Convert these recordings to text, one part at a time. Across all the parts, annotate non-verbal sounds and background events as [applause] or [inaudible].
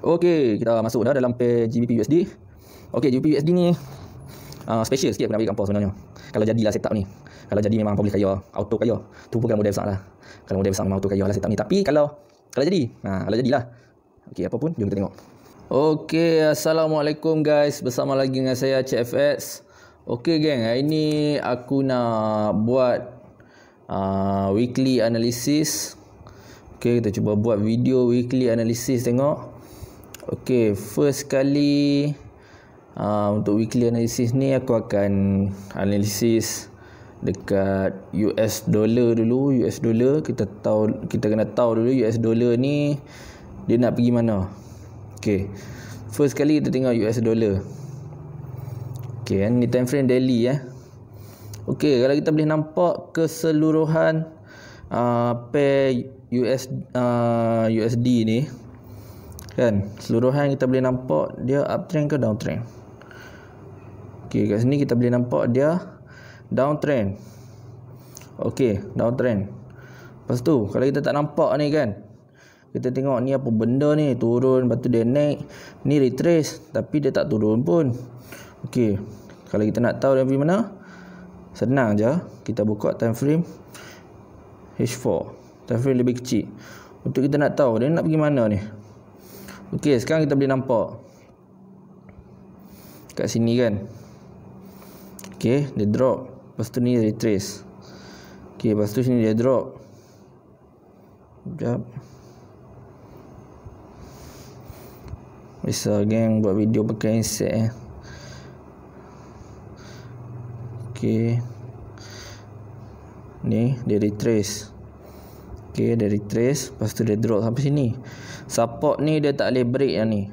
Okey, kita masuk dah dalam pair GBP USD. Okey, GBP USD ni uh, special sikit aku nak ambil gambar sebenarnya. Kalau jadilah setup ni. Kalau jadi memang boleh kaya, auto kaya. Tu bukan model besar lah. Kalau model besar memang auto kaya lah setup ni. Tapi kalau kalau jadi, ha, kalau jadilah. Okey, apa pun, jom kita tengok. Okey, Assalamualaikum guys. Bersama lagi dengan saya, Cik Okey, geng. Hari ni aku nak buat uh, weekly analysis. Okey, kita cuba buat video weekly analysis tengok. Okey, first kali uh, untuk weekly analysis ni aku akan analisis dekat US dollar dulu. US dollar kita tahu kita kena tahu dulu US dollar ni dia nak pergi mana. Okay, first kali kita tengok US dollar. Okay, eh, ni time frame daily ya. Eh. Okay, kalau kita boleh nampak keseluruhan uh, pair US uh, USD ni kan seluruh seluruhan kita boleh nampak dia uptrend ke downtrend okey kat sini kita boleh nampak dia downtrend okey downtrend lepas tu kalau kita tak nampak ni kan kita tengok ni apa benda ni turun lepas tu dia naik ni retrace tapi dia tak turun pun okey kalau kita nak tahu dia pergi mana senang je kita buka time frame H4 time frame lebih kecil untuk kita nak tahu dia nak pergi mana ni Okey, sekarang kita boleh nampak kat sini kan. Okey, dia drop. Lepas tu ni retrace. Okey, lepas tu sini dia drop. Jap. Bisa geng buat video pakai insect eh. Okey. Ni dia retrace. Okey, dia retrace, lepas tu dia drop sampai sini support ni dia tak boleh break yang ni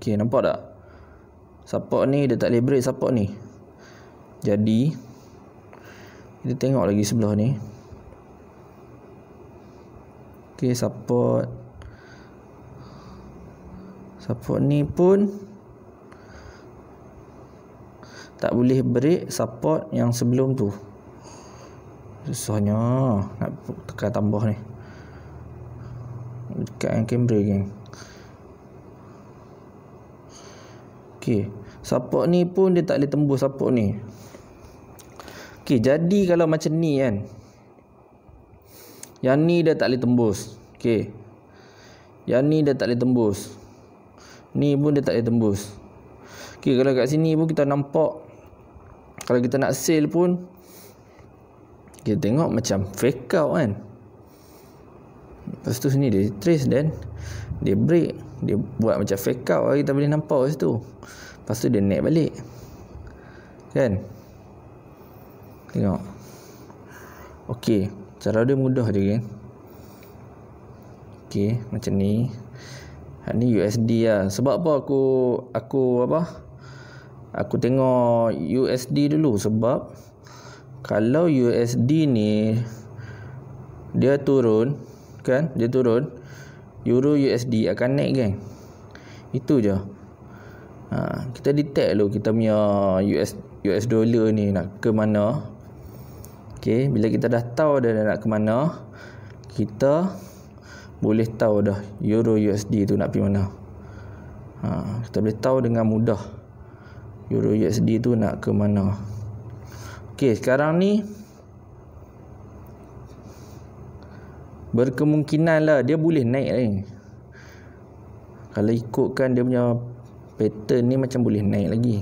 ok nampak tak support ni dia tak boleh break support ni jadi kita tengok lagi sebelah ni ok support support ni pun tak boleh break support yang sebelum tu susahnya nak tekan tambah ni dekat dengan kamera kan ok support ni pun dia tak boleh tembus support ni ok jadi kalau macam ni kan yang ni dia tak boleh tembus ok yang ni dia tak boleh tembus ni pun dia tak boleh tembus ok kalau kat sini pun kita nampak kalau kita nak sale pun kita tengok macam fake out kan Lepas tu sini dia trace dan dia break. Dia buat macam fake out kita boleh nampak kat situ. Lepas tu dia naik balik. Kan? Tengok. Okey. Cara dia mudah je kan. Okey. Macam ni. Ha, ni USD lah. Sebab apa aku... Aku apa? Aku tengok USD dulu. Sebab... Kalau USD ni... Dia turun kan dia turun euro USD akan naik kan itu je ha, kita detect dulu kita punya US US dollar ni nak ke mana ok bila kita dah tahu dah nak ke mana kita boleh tahu dah euro USD tu nak pergi mana ha, kita boleh tahu dengan mudah euro USD tu nak ke mana ok sekarang ni berkemungkinan lah dia boleh naik lagi kalau ikutkan dia punya pattern ni macam boleh naik lagi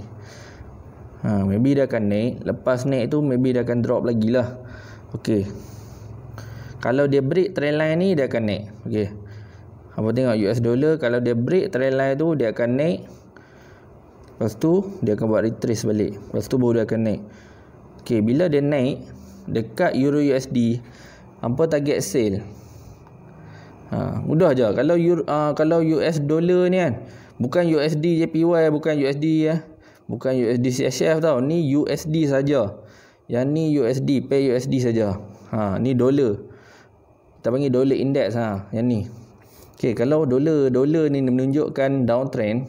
ha, maybe dia akan naik lepas naik tu maybe dia akan drop lagi lah ok kalau dia break trend line ni dia akan naik ok apa tengok US dollar kalau dia break trend line tu dia akan naik lepas tu dia akan buat retrace balik lepas tu baru dia akan naik ok bila dia naik dekat euro USD apa target sale Ha, mudah je. Kalau you, uh, ha, kalau US dollar ni kan. Bukan USD JPY. Bukan USD. Ya. Bukan USD CSF tau. Ni USD saja. Yang ni USD. Pay USD saja. Ha, ni dollar. Kita panggil dollar index. Ha, yang ni. Okay, kalau dollar dollar ni menunjukkan downtrend.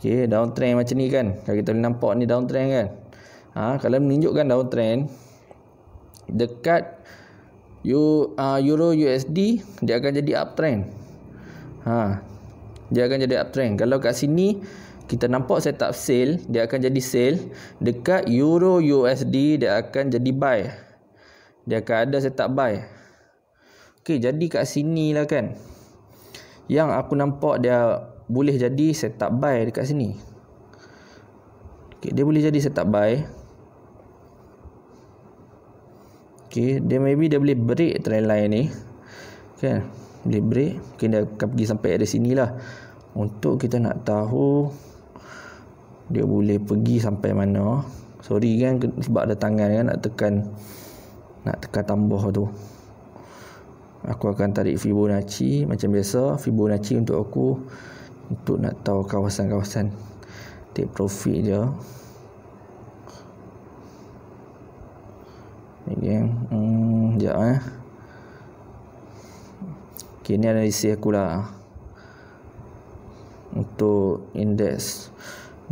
Okay, downtrend macam ni kan. Kalau kita boleh nampak ni downtrend kan. Ha, kalau menunjukkan downtrend. Dekat Uh, euro USD dia akan jadi uptrend. Ha. Dia akan jadi uptrend. Kalau kat sini kita nampak setup sale, dia akan jadi sale dekat euro USD dia akan jadi buy. Dia akan ada setup buy. Okey, jadi kat sini lah kan. Yang aku nampak dia boleh jadi setup buy dekat sini. Okey, dia boleh jadi setup buy. Okay, dia maybe dia boleh break trendline ni. Okay. Boleh break. Mungkin dia akan pergi sampai area sini lah. Untuk kita nak tahu dia boleh pergi sampai mana. Sorry kan sebab ada tangan kan nak tekan nak tekan tambah tu. Aku akan tarik Fibonacci macam biasa. Fibonacci untuk aku untuk nak tahu kawasan-kawasan take profit je. Okay. Hmm, sekejap eh. Okay, ni analisis aku lah. Untuk indeks.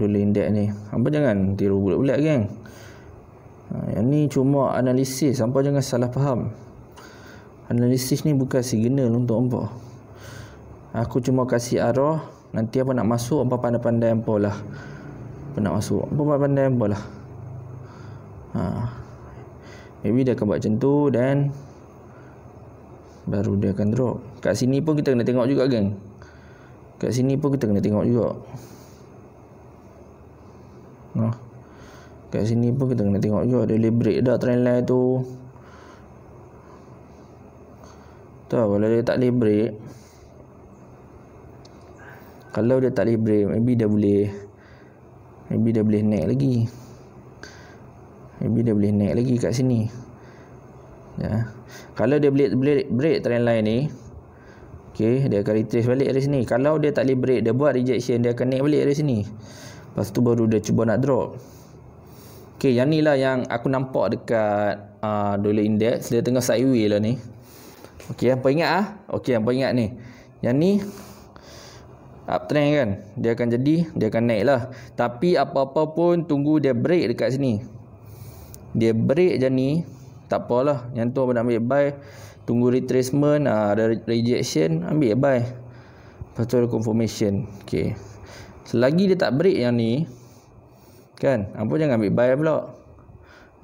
Dulu indeks ni. Apa jangan tiru bulat-bulat geng. Kan? Ha, yang ni cuma analisis. Sampai jangan salah faham. Analisis ni bukan signal untuk apa. Aku cuma kasih arah. Nanti apa nak masuk, apa pandai-pandai apa lah. Apa nak masuk, apa pandai-pandai apa lah. Haa. Maybe dia akan buat macam tu dan Baru dia akan drop Kat sini pun kita kena tengok juga geng Kat sini pun kita kena tengok juga Nah, Kat sini pun kita kena tengok juga Dia liberate dah trend line tu Tahu kalau dia tak liberate Kalau dia tak liberate Maybe dia boleh Maybe dia boleh Maybe dia boleh naik lagi Maybe dia boleh naik lagi kat sini. Ya. Kalau dia boleh break, break trend line ni, okay, dia akan retrace balik dari sini. Kalau dia tak boleh break, dia buat rejection, dia akan naik balik dari sini. Lepas tu baru dia cuba nak drop. Okay, yang ni lah yang aku nampak dekat uh, dollar index. Dia tengah sideway lah ni. Okay, apa ingat ah? Okey, apa ingat ni? Yang ni uptrend kan? Dia akan jadi, dia akan naik lah. Tapi apa-apa pun tunggu dia break dekat sini dia break je ni tak apalah yang tu apa nak ambil buy tunggu retracement ah, ada rejection ambil buy lepas tu ada confirmation ok selagi dia tak break yang ni kan apa jangan ambil buy pula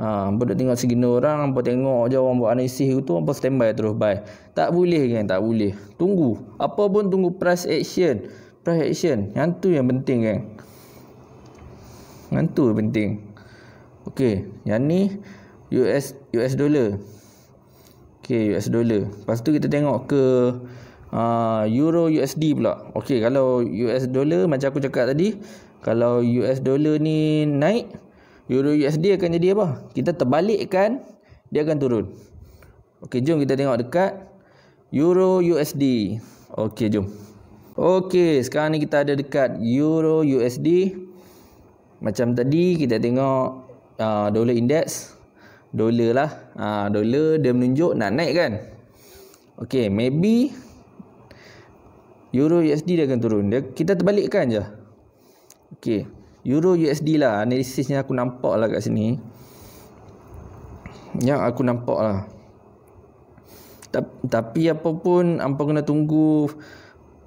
ha, apa duk tengok segini orang apa tengok je orang buat analisis tu apa standby terus buy tak boleh kan tak boleh tunggu apa pun tunggu price action price action yang tu yang penting kan yang tu yang penting Okey, yang ni US US dollar. Okey, US dollar. Lepas tu kita tengok ke uh, Euro USD pula. Okey, kalau US dollar macam aku cakap tadi, kalau US dollar ni naik, Euro USD akan jadi apa? Kita terbalikkan, dia akan turun. Okey, jom kita tengok dekat Euro USD. Okey, jom. Okey, sekarang ni kita ada dekat Euro USD. Macam tadi kita tengok uh, dollar index dollar lah uh, dollar dia menunjuk nak naik kan okey maybe euro usd dia akan turun dia kita terbalikkan je okey euro usd lah analisisnya aku nampak lah kat sini yang aku nampak lah tapi apa pun apa kena tunggu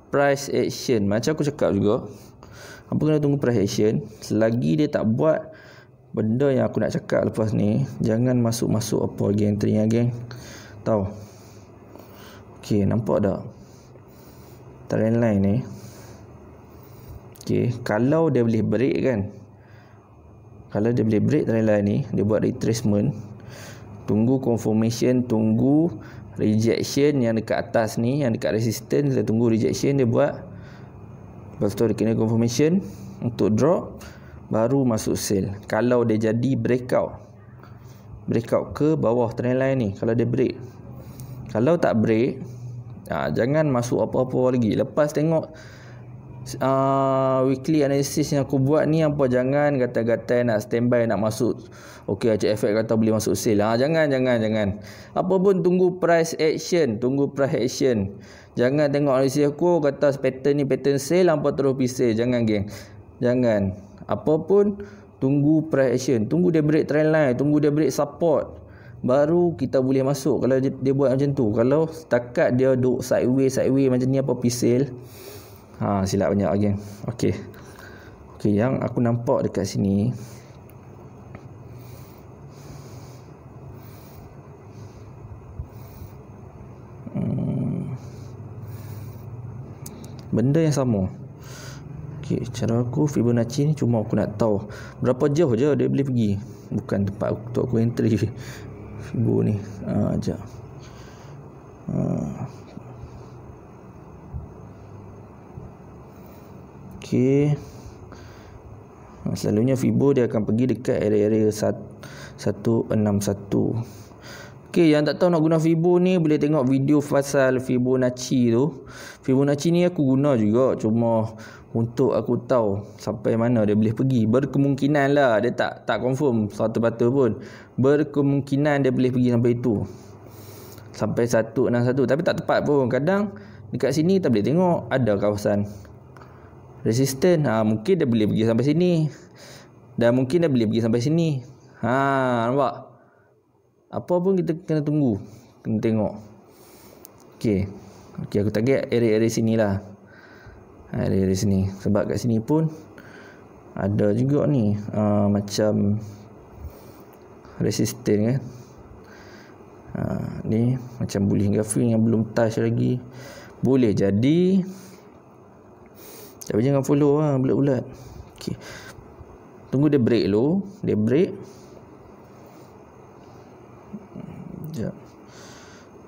price action macam aku cakap juga apa kena tunggu price action selagi dia tak buat benda yang aku nak cakap lepas ni jangan masuk-masuk apa geng tering geng tahu okey nampak tak trend line ni okey kalau dia boleh break kan kalau dia boleh break trend line ni dia buat retracement tunggu confirmation tunggu rejection yang dekat atas ni yang dekat resistance dia tunggu rejection dia buat lepas tu dia kena confirmation untuk drop baru masuk sell kalau dia jadi breakout breakout ke bawah trendline ni kalau dia break kalau tak break ha, jangan masuk apa-apa lagi lepas tengok uh, weekly analysis yang aku buat ni apa jangan kata-kata nak standby nak masuk ok Encik Efek kata boleh masuk sale ha, jangan jangan jangan apa pun tunggu price action tunggu price action jangan tengok analisis aku kata pattern ni pattern sale apa terus pisah jangan geng jangan apa pun tunggu price action tunggu dia break trend line tunggu dia break support baru kita boleh masuk kalau dia, dia buat macam tu kalau setakat dia duk sideways sideways macam ni apa pisel? ha silap banyak lagi okey okey yang aku nampak dekat sini hmm, Benda yang sama Okey, cara aku Fibonacci ni cuma aku nak tahu berapa jauh je dia boleh pergi. Bukan tempat untuk aku entry Fibo ni. Ha, ah, jap. Ha. Ah. Okey. Selalunya Fibo dia akan pergi dekat area-area 161. Okay, yang tak tahu nak guna Fibo ni boleh tengok video pasal Fibonacci tu. Fibonacci ni aku guna juga cuma untuk aku tahu sampai mana dia boleh pergi berkemungkinan lah dia tak tak confirm satu batu pun berkemungkinan dia boleh pergi sampai itu sampai satu enam satu, tapi tak tepat pun kadang dekat sini tak boleh tengok ada kawasan resisten ha, mungkin dia boleh pergi sampai sini dan mungkin dia boleh pergi sampai sini ha nampak apa pun kita kena tunggu kena tengok okey okay aku target area-area lah. Ada ah, di sini Sebab kat sini pun Ada juga ni uh, Macam Resisten kan uh, Ni Macam boleh grafik yang belum touch lagi Boleh jadi Tapi jangan follow lah Bulat-bulat okay. Tunggu dia break dulu Dia break Sekejap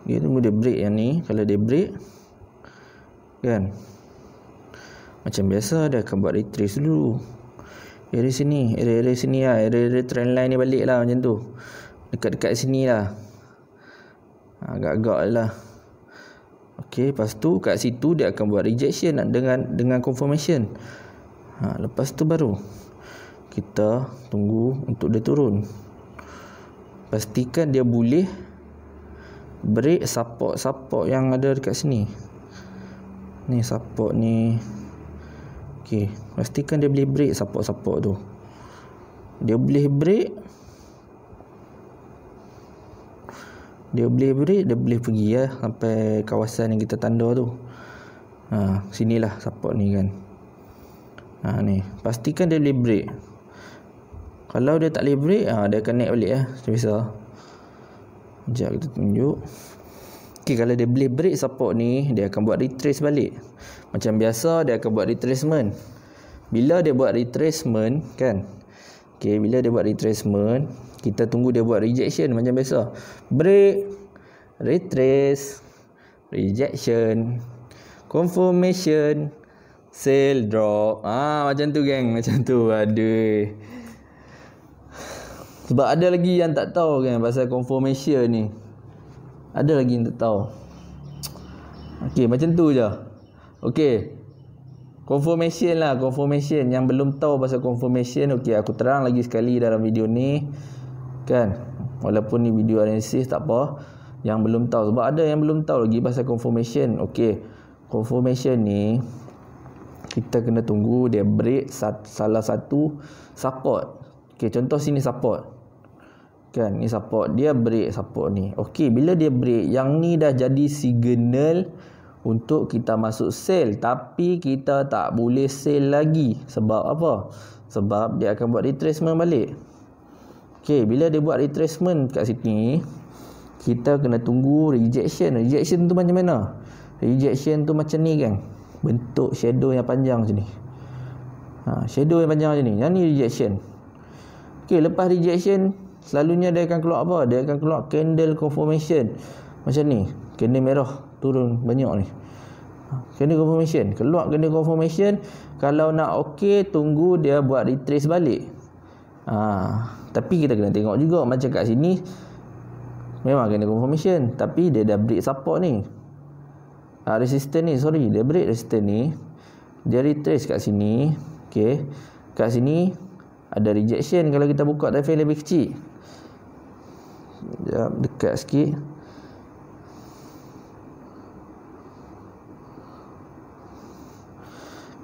Okay, tunggu dia break yang ni Kalau dia break Kan macam biasa dia akan buat retrace dulu Area sini, area-area sini lah Area-area trend line ni balik lah macam tu Dekat-dekat sini lah ha, Agak-agak lah Ok, lepas tu kat situ dia akan buat rejection dengan dengan confirmation ha, Lepas tu baru Kita tunggu untuk dia turun Pastikan dia boleh Break support-support yang ada dekat sini Ni support ni Okey, pastikan dia boleh break support-support tu. Dia boleh break. Dia boleh break, dia boleh pergi ya sampai kawasan yang kita tanda tu. Ha, sinilah support ni kan. Ha ni, pastikan dia boleh break. Kalau dia tak boleh break, ha, dia akan naik balik ya. Macam biasa. Sekejap kita tunjuk. Okey, kalau dia boleh break support ni, dia akan buat retrace balik macam biasa dia akan buat retracement bila dia buat retracement kan okey bila dia buat retracement kita tunggu dia buat rejection macam biasa break retrace rejection confirmation sell drop ah macam tu gang, macam tu aduh sebab ada lagi yang tak tahu kan pasal confirmation ni ada lagi yang tak tahu Okey macam tu je Okey. Confirmation lah, confirmation yang belum tahu pasal confirmation. Okey, aku terang lagi sekali dalam video ni. Kan? Walaupun ni video analisis tak apa. Yang belum tahu sebab ada yang belum tahu lagi pasal confirmation. Okey. Confirmation ni kita kena tunggu dia break salah satu support. Okey, contoh sini support. Kan, ni support. Dia break support ni. Okey, bila dia break, yang ni dah jadi signal untuk kita masuk sale tapi kita tak boleh sale lagi sebab apa? Sebab dia akan buat retracement balik. Okey, bila dia buat retracement kat sini, kita kena tunggu rejection. Rejection tu macam mana? Rejection tu macam ni kan. Bentuk shadow yang panjang macam ni. Ha, shadow yang panjang macam ni. Yang ni rejection. Okey, lepas rejection, selalunya dia akan keluar apa? Dia akan keluar candle confirmation. Macam ni. Candle merah turun banyak ni ha, kena confirmation keluar kena confirmation kalau nak okey tunggu dia buat retrace balik ha. tapi kita kena tengok juga macam kat sini memang kena confirmation tapi dia dah break support ni ha, resistant ni sorry dia break resistance. ni dia retrace kat sini okey kat sini ada rejection kalau kita buka time lebih kecil Sekejap, dekat sikit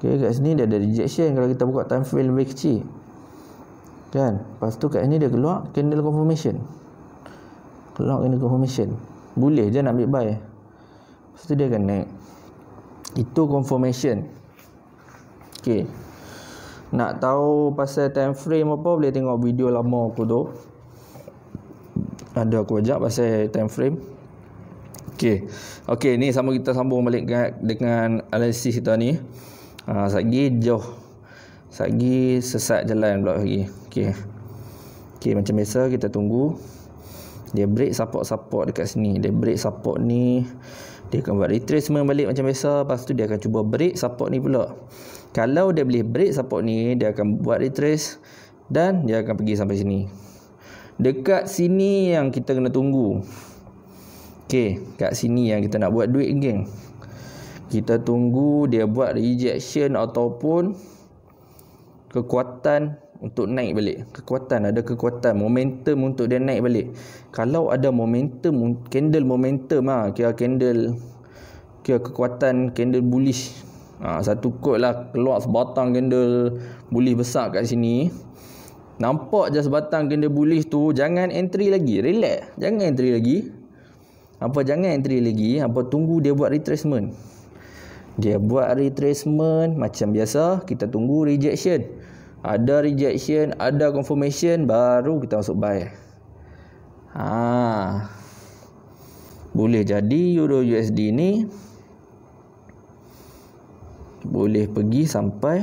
Okey, kat sini dia ada rejection kalau kita buka time frame lebih kecil. Kan? Lepas tu kat sini dia keluar candle confirmation. Keluar candle confirmation. Boleh je nak ambil buy. Lepas tu dia akan naik. Itu confirmation. Okey. Nak tahu pasal time frame apa boleh tengok video lama aku tu. Ada aku ajak pasal time frame. Okey. Okey, ni sama kita sambung balik dengan analisis kita ni. Ha, ah, sagi jauh. Sagi sesat jalan pula lagi. Okey. Okey macam biasa kita tunggu. Dia break support-support dekat sini. Dia break support ni. Dia akan buat retracement balik macam biasa. Lepas tu dia akan cuba break support ni pula. Kalau dia boleh break support ni, dia akan buat retrace. Dan dia akan pergi sampai sini. Dekat sini yang kita kena tunggu. Okey, dekat sini yang kita nak buat duit geng kita tunggu dia buat rejection ataupun kekuatan untuk naik balik kekuatan ada kekuatan momentum untuk dia naik balik kalau ada momentum candle momentum ah kira candle kira kekuatan candle bullish ha, satu kot lah keluar sebatang candle bullish besar kat sini nampak je sebatang candle bullish tu jangan entry lagi relax jangan entry lagi apa jangan entry lagi apa tunggu dia buat retracement dia buat retracement macam biasa kita tunggu rejection ada rejection ada confirmation baru kita masuk buy ha boleh jadi euro USD ni boleh pergi sampai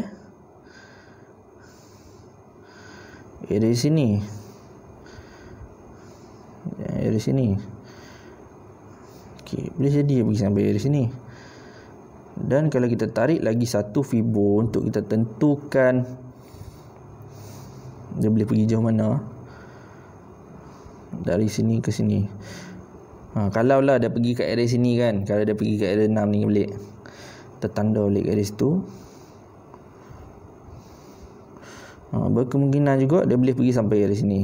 area sini area sini Okay, boleh jadi pergi sampai dari sini dan kalau kita tarik lagi satu fibo untuk kita tentukan dia boleh pergi jauh mana dari sini ke sini ha, kalau lah dia pergi ke area sini kan kalau dia pergi ke area 6 ni boleh tertanda boleh ke area situ ha, berkemungkinan juga dia boleh pergi sampai area sini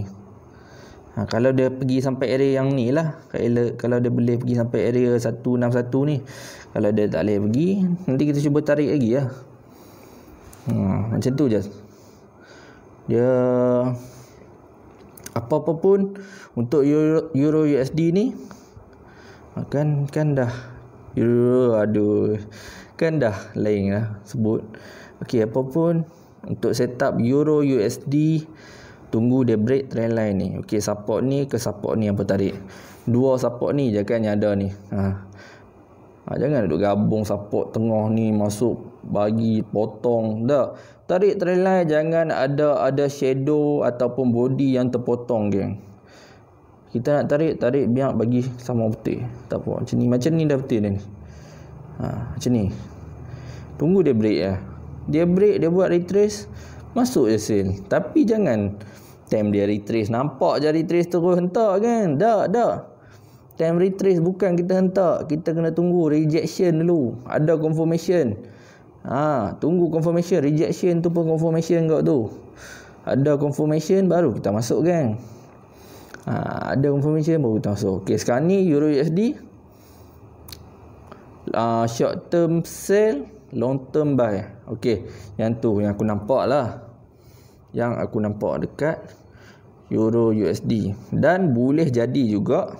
ha, kalau dia pergi sampai area yang ni lah kalau dia boleh pergi sampai area 161 ni kalau dia tak boleh pergi Nanti kita cuba tarik lagi lah hmm, Macam tu je Dia Apa-apa pun Untuk Euro, Euro USD ni Kan kan dah Euro aduh Kan dah lain lah sebut Okay apa pun Untuk up Euro USD Tunggu dia break trend line ni Okay support ni ke support ni apa tarik Dua support ni je kan yang ada ni Haa Ha, jangan duduk gabung support tengah ni masuk bagi potong dah. Tarik trail line jangan ada ada shadow ataupun body yang terpotong geng. Kita nak tarik tarik biar bagi sama betul. Tak apa. Macam ni macam ni dah betul ni. Ha, macam ni. Tunggu dia break ya. Dia break dia buat retrace masuk je sel. Tapi jangan time dia retrace nampak je retrace terus hentak kan. Dah dah. Time retrace bukan kita hentak. Kita kena tunggu rejection dulu. Ada confirmation. Ha, tunggu confirmation. Rejection tu pun confirmation kau tu. Ada confirmation baru kita masuk gang. Ha, ada confirmation baru kita masuk. Okay, sekarang ni Euro USD. Uh, ah, short term sell, long term buy. Okay, yang tu yang aku nampak lah. Yang aku nampak dekat Euro USD. Dan boleh jadi juga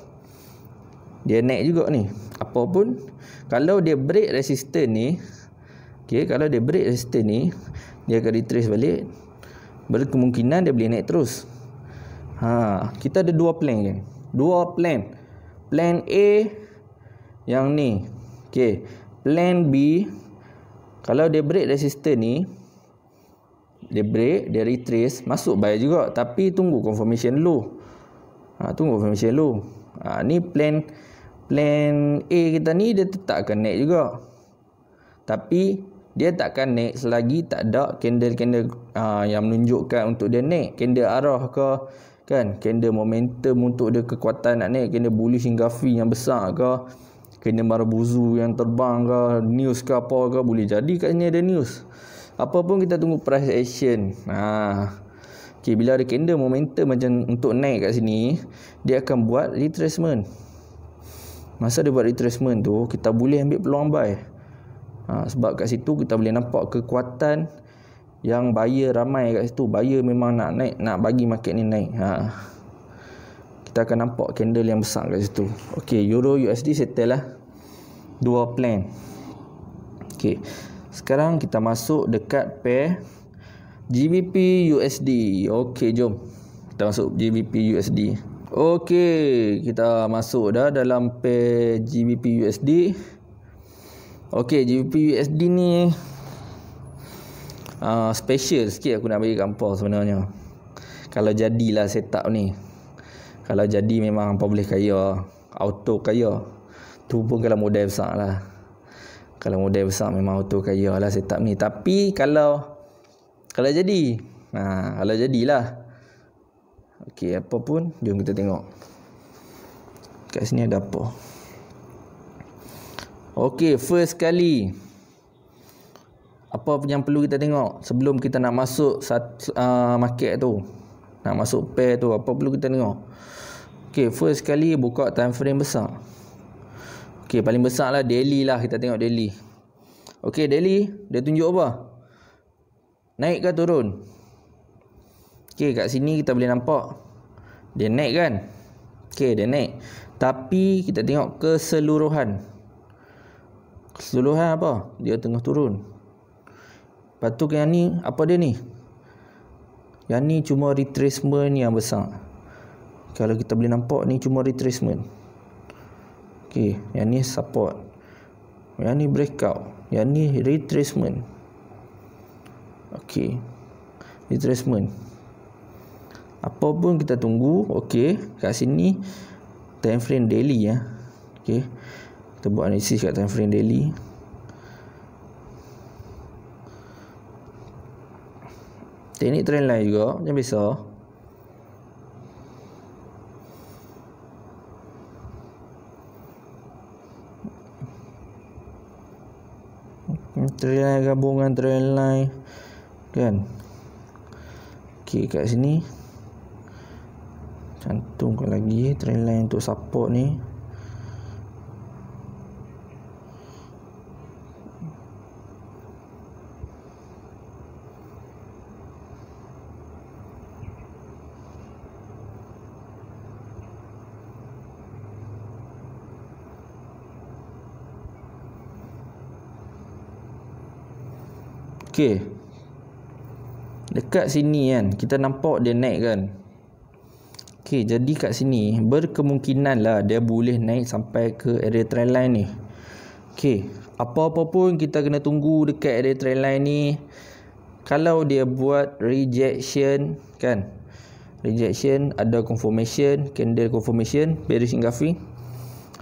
dia naik juga ni apa pun kalau dia break resistance ni okey kalau dia break resistance ni dia akan retrace balik berkemungkinan dia boleh naik terus ha kita ada dua plan je dua plan plan A yang ni okey plan B kalau dia break resistance ni dia break dia retrace masuk buy juga tapi tunggu confirmation low ha tunggu confirmation low ha ni plan plan A kita ni dia tetap akan naik juga. Tapi dia takkan naik selagi tak ada candle-candle uh, yang menunjukkan untuk dia naik. Candle arah ke kan, candle momentum untuk dia kekuatan nak naik, candle bullish hingga fee yang besar ke, candle marabuzu yang terbang ke, news ke apa ke, boleh jadi kat sini ada news. Apa pun kita tunggu price action. Ha. Okay, bila ada candle momentum macam untuk naik kat sini, dia akan buat retracement masa dia buat retracement tu kita boleh ambil peluang buy ha, sebab kat situ kita boleh nampak kekuatan yang buyer ramai kat situ buyer memang nak naik nak bagi market ni naik ha. kita akan nampak candle yang besar kat situ ok euro USD settle lah dua plan ok sekarang kita masuk dekat pair GBP USD ok jom kita masuk GBP USD Okey, kita masuk dah dalam pair GBP USD. Okey, GBP USD ni uh, special sikit aku nak bagi kampau sebenarnya. Kalau jadilah setup ni. Kalau jadi memang hangpa boleh kaya, auto kaya. Tu pun kalau modal besar lah. Kalau modal besar memang auto kaya lah setup ni. Tapi kalau kalau jadi, ha, kalau jadilah. lah. Okey, apa pun, jom kita tengok. Kat sini ada apa? Okey, first kali. Apa yang perlu kita tengok sebelum kita nak masuk uh, market tu. Nak masuk pair tu, apa perlu kita tengok? Okey, first kali buka time frame besar. Okey, paling besar lah daily lah kita tengok daily. Okey, daily dia tunjuk apa? Naik ke turun? Okey, kat sini kita boleh nampak dia naik kan? Okey, dia naik. Tapi kita tengok keseluruhan. Keseluruhan apa? Dia tengah turun. Lepas tu yang ni, apa dia ni? Yang ni cuma retracement yang besar. Kalau kita boleh nampak ni cuma retracement. Okey, yang ni support. Yang ni breakout. Yang ni retracement. Okey. Retracement apa pun kita tunggu okey kat sini time frame daily ya okey kita buat analisis kat time frame daily teknik trend line juga macam biasa trend line gabungan trend line kan okey. kat sini cantumkan lagi trend line untuk support ni Okay, Dekat sini kan kita nampak dia naik kan. Okey, jadi kat sini berkemungkinan lah dia boleh naik sampai ke area trend line ni. Okey, apa-apa pun kita kena tunggu dekat area trend line ni. Kalau dia buat rejection kan. Rejection ada confirmation, candle confirmation, bearish engulfing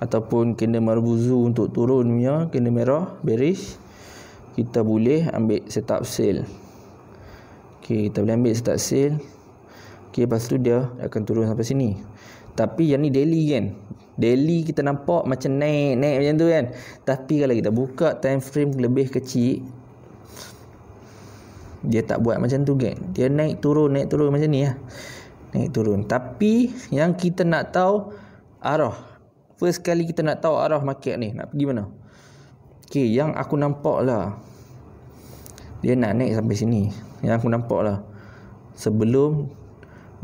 ataupun candle marbuzu untuk turun punya candle merah bearish kita boleh ambil setup sale. Okey, kita boleh ambil setup sale. Okay, lepas tu dia akan turun sampai sini. Tapi yang ni daily kan. Daily kita nampak macam naik, naik macam tu kan. Tapi kalau kita buka time frame lebih kecil, dia tak buat macam tu kan. Dia naik turun, naik turun macam ni lah. Naik turun. Tapi yang kita nak tahu arah. First kali kita nak tahu arah market ni. Nak pergi mana? Okay, yang aku nampak lah. Dia nak naik sampai sini. Yang aku nampak lah. Sebelum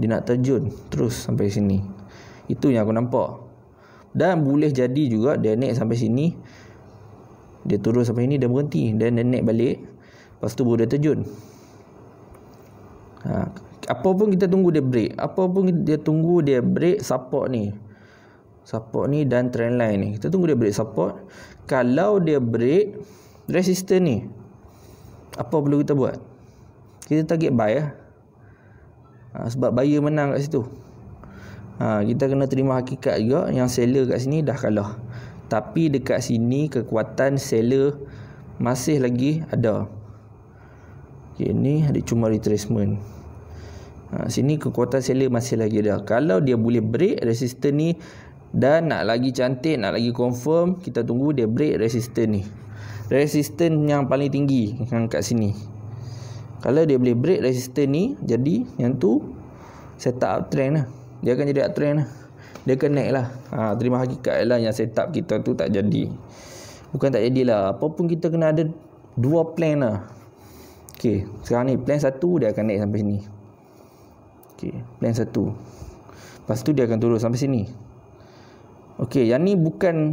dia nak terjun terus sampai sini. Itu yang aku nampak. Dan boleh jadi juga dia naik sampai sini. Dia turun sampai sini, dia berhenti. Dan dia naik balik. Lepas tu baru dia terjun. Ha. Apa pun kita tunggu dia break. Apa pun dia tunggu dia break support ni. Support ni dan trend line ni. Kita tunggu dia break support. Kalau dia break resistance ni. Apa perlu kita buat? Kita target buy lah. Ya ha, Sebab buyer menang kat situ ha, Kita kena terima hakikat juga Yang seller kat sini dah kalah Tapi dekat sini kekuatan seller Masih lagi ada okay, Ini ada cuma retracement ha, Sini kekuatan seller masih lagi ada Kalau dia boleh break resistance ni Dan nak lagi cantik Nak lagi confirm Kita tunggu dia break resistance ni Resistance yang paling tinggi yang kat sini kalau dia boleh break resistor ni Jadi yang tu Set up uptrend lah Dia akan jadi uptrend lah Dia akan naik lah ha, Terima hakikat lah yang set up kita tu tak jadi Bukan tak jadi lah Apa pun kita kena ada Dua plan lah Okay Sekarang ni plan satu dia akan naik sampai sini Okay Plan satu Lepas tu dia akan turun sampai sini Okay yang ni bukan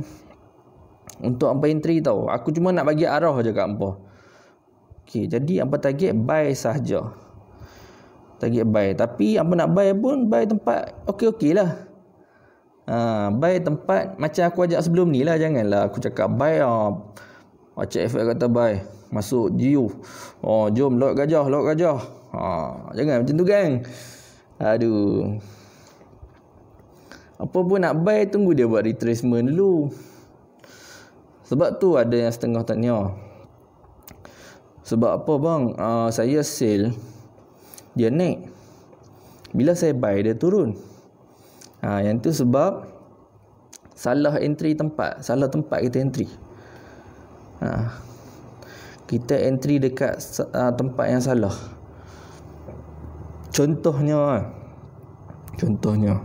untuk hampa entry tau Aku cuma nak bagi arah je kat hampa Okey, jadi apa target buy sahaja. Target buy. Tapi apa nak buy pun buy tempat okey okey lah. Ha, buy tempat macam aku ajak sebelum ni lah. Janganlah aku cakap buy. oh, Macam FF kata buy. Masuk jiu Oh, ha, jom lock gajah, lock gajah. Ha, jangan macam tu kan. Aduh. Apa pun nak buy tunggu dia buat retracement dulu. Sebab tu ada yang setengah tanya. Sebab apa bang? Uh, saya sell dia naik. Bila saya buy dia turun. Ha, yang tu sebab salah entry tempat, salah tempat kita entry. Ha, kita entry dekat uh, tempat yang salah. Contohnya contohnya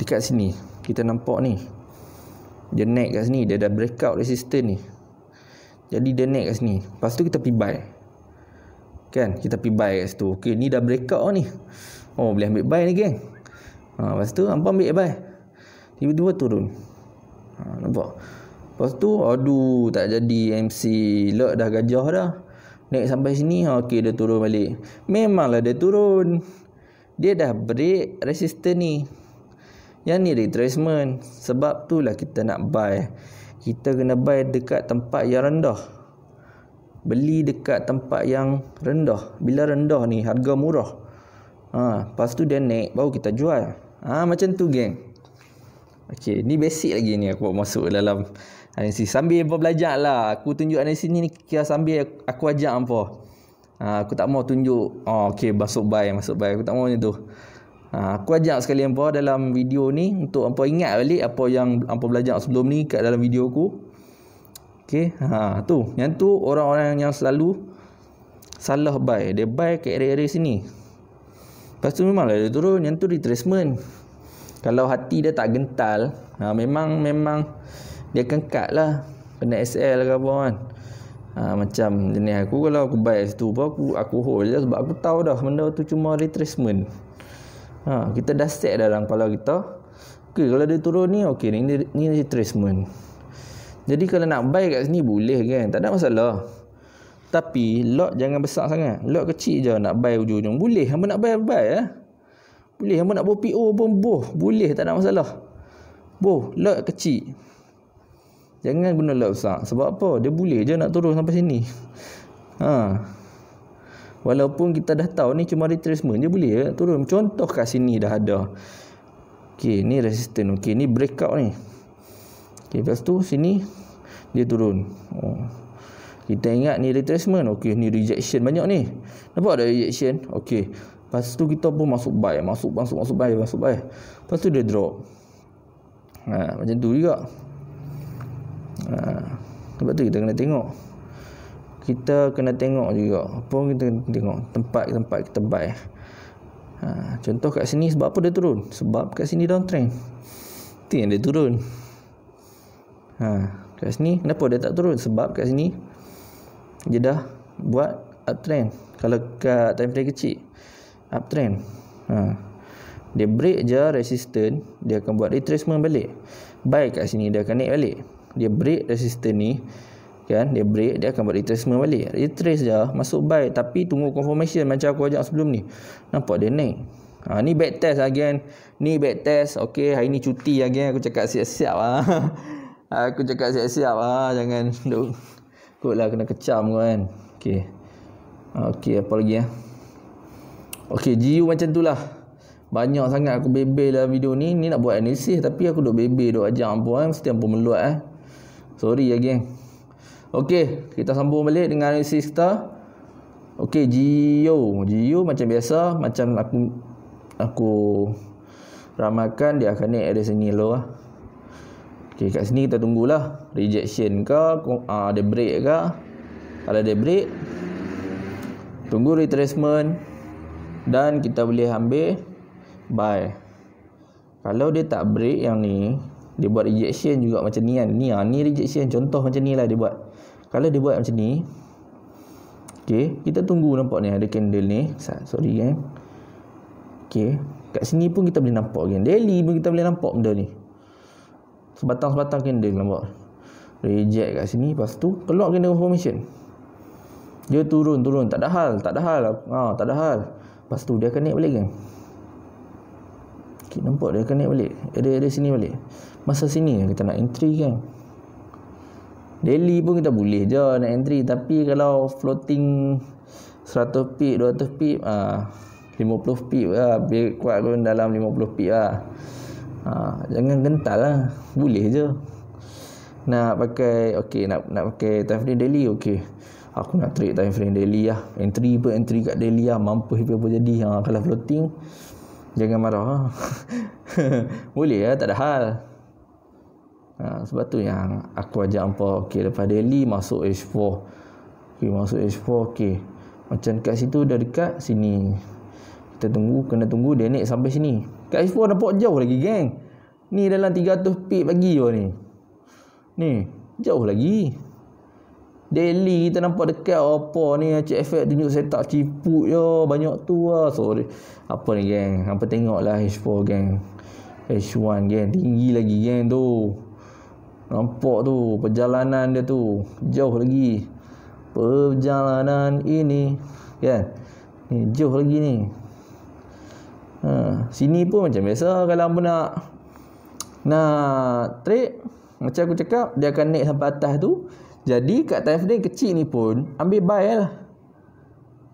dekat sini kita nampak ni. Dia naik kat sini, dia dah breakout resistance ni. Jadi dia naik kat sini. Lepas tu kita pergi buy. Kan? Kita pergi buy kat situ. Okay, ni dah breakout lah ni. Oh, boleh ambil buy ni, geng. Ha, lepas tu, hampa ambil buy. Tiba-tiba turun. Ha, nampak? Lepas tu, aduh, tak jadi MC. Lek dah gajah dah. Naik sampai sini, ha, okay, dia turun balik. Memanglah dia turun. Dia dah break resistance ni. Yang ni retracement. Sebab tu lah kita nak buy kita kena buy dekat tempat yang rendah beli dekat tempat yang rendah bila rendah ni harga murah ha, lepas tu dia naik baru kita jual ha, macam tu geng Okey, ni basic lagi ni aku masuk dalam analisis sambil apa belajar lah aku tunjuk analisis ni, ni kira sambil aku ajak apa ha, aku tak mau tunjuk oh, ok masuk buy masuk buy aku tak mau macam tu Ha, aku ajak sekali hangpa dalam video ni untuk hangpa ingat balik apa yang hangpa belajar sebelum ni kat dalam video aku. Okey, ha tu. Yang tu orang-orang yang selalu salah buy. Dia buy kat area-area sini. Pastu memanglah dia turun. Yang tu retracement. Kalau hati dia tak gental, ha, memang memang dia akan cut lah. Kena SL ke apa kan. Ha, macam jenis aku kalau aku buy situ pun aku, aku hold je sebab aku tahu dah benda tu cuma retracement. Ha, kita dah set dalam kepala kita. Okey, kalau dia turun ni, okey, ni, ni, ni, ni treatment. Jadi kalau nak buy kat sini, boleh kan? Tak ada masalah. Tapi, lot jangan besar sangat. Lot kecil je nak buy ujung-ujung. Boleh. Hamba nak buy, buy. Eh? Boleh. Hamba nak buy PO pun, boh. Boleh, tak ada masalah. Boh, lot kecil. Jangan guna lot besar. Sebab apa? Dia boleh je nak turun sampai sini. Haa walaupun kita dah tahu ni cuma retracement je boleh ya? turun contoh kat sini dah ada okey ni resistance, okey ni breakout ni okey lepas tu sini dia turun oh. kita ingat ni retracement okey ni rejection banyak ni nampak ada rejection okey lepas tu kita pun masuk buy masuk masuk masuk buy masuk buy lepas tu dia drop ha, macam tu juga ha. lepas tu kita kena tengok kita kena tengok juga apa kita tengok tempat tempat kita buy ha, contoh kat sini sebab apa dia turun sebab kat sini downtrend itu yang dia turun ha, kat sini kenapa dia tak turun sebab kat sini dia dah buat uptrend kalau kat time frame kecil uptrend ha. dia break je resistance, dia akan buat retracement balik buy kat sini dia akan naik balik dia break resistance ni kan dia break dia akan buat retracement balik retrace dia masuk buy tapi tunggu confirmation macam aku ajak sebelum ni nampak dia naik ha, ni back test again lah, ni back test ok hari ni cuti again lah, aku cakap siap-siap ha. [laughs] aku cakap siap-siap ha. jangan duk kot lah kena kecam kau kan ok ok apa lagi ya eh? ok GU macam tu lah banyak sangat aku bebel lah video ni ni nak buat analisis tapi aku duk bebel duk ajak ampun kan mesti ampun meluat eh. sorry ya geng Okey, kita sambung balik dengan analisis kita. Okey, GEO. GEO macam biasa, macam aku aku ramalkan dia akan naik dari sini low lah. Okey, kat sini kita tunggulah rejection ke, ah, ada uh, break ke. Kalau ada break, tunggu retracement dan kita boleh ambil buy. Kalau dia tak break yang ni, dia buat rejection juga macam ni kan. Ni ah, ni rejection contoh macam ni lah dia buat kalau dia buat macam ni okay kita tunggu nampak ni ada candle ni sorry kan eh. okey kat sini pun kita boleh nampak kan daily pun kita boleh nampak benda ni sebatang-sebatang candle nampak reject kat sini lepas tu keluar candle confirmation dia turun turun tak ada hal tak ada hal ha tak ada hal lepas tu dia connect balik kan okey nampak dia connect balik ada ada sini balik masa sini kita nak entry kan Daily pun kita boleh je nak entry tapi kalau floating 100 pip, 200 pip ah 50 pip lah, lebih kuat pun dalam 50 pip lah. Ha, jangan gental lah, boleh je. Nak pakai, okay, nak nak pakai time frame daily, okay. Aku nak trade time frame daily lah. Entry pun entry kat daily lah, mampu apa apa jadi. Ha, kalau floating, jangan marah lah. [laughs] boleh lah, tak ada hal. Ha, sebab tu yang aku ajak hangpa okey lepas daily masuk H4. Okey masuk H4 okey. Macam kat situ dah dekat sini. Kita tunggu kena tunggu dia naik sampai sini. Kat H4 nampak jauh lagi geng. Ni dalam 300 pit pagi je ni. Ni jauh lagi. Daily kita nampak dekat apa ni Encik Efek tunjuk tak ciput je Banyak tu lah Sorry Apa ni geng Apa tengok lah H4 geng H1 geng Tinggi lagi geng tu Nampak tu perjalanan dia tu jauh lagi. Perjalanan ini kan. Ni jauh lagi ni. Ha, sini pun macam biasa kalau hangpa nak nak trek macam aku cakap dia akan naik sampai atas tu. Jadi kat time ni kecil ni pun ambil bye lah.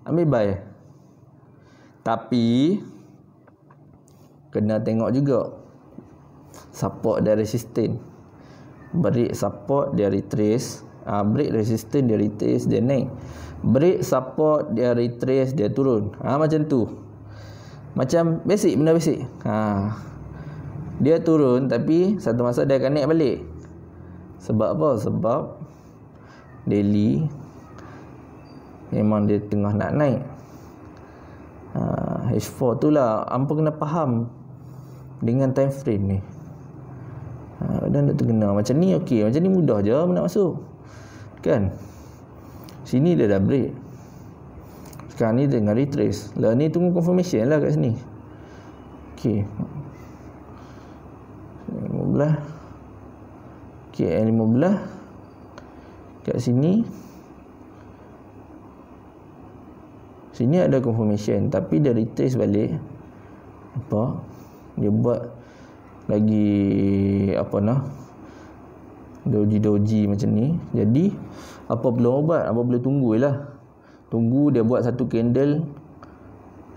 Ambil bye. Tapi kena tengok juga support dan resistance break support dia retrace uh, break resistance dia retrace dia naik break support dia retrace dia turun ha, macam tu macam basic benda basic ha. dia turun tapi satu masa dia akan naik balik sebab apa? sebab daily memang dia tengah nak naik ha, H4 tu lah ampun kena faham dengan time frame ni dan tak terkena macam ni okey macam ni mudah je nak masuk kan sini dia dah break sekarang ni tengah retrace lah ni tunggu confirmation lah kat sini okey 15 okey 15 kat sini sini ada confirmation tapi dia retrace balik apa dia buat lagi apa nak doji-doji macam ni jadi apa belum obat, apa boleh tunggu lah tunggu dia buat satu candle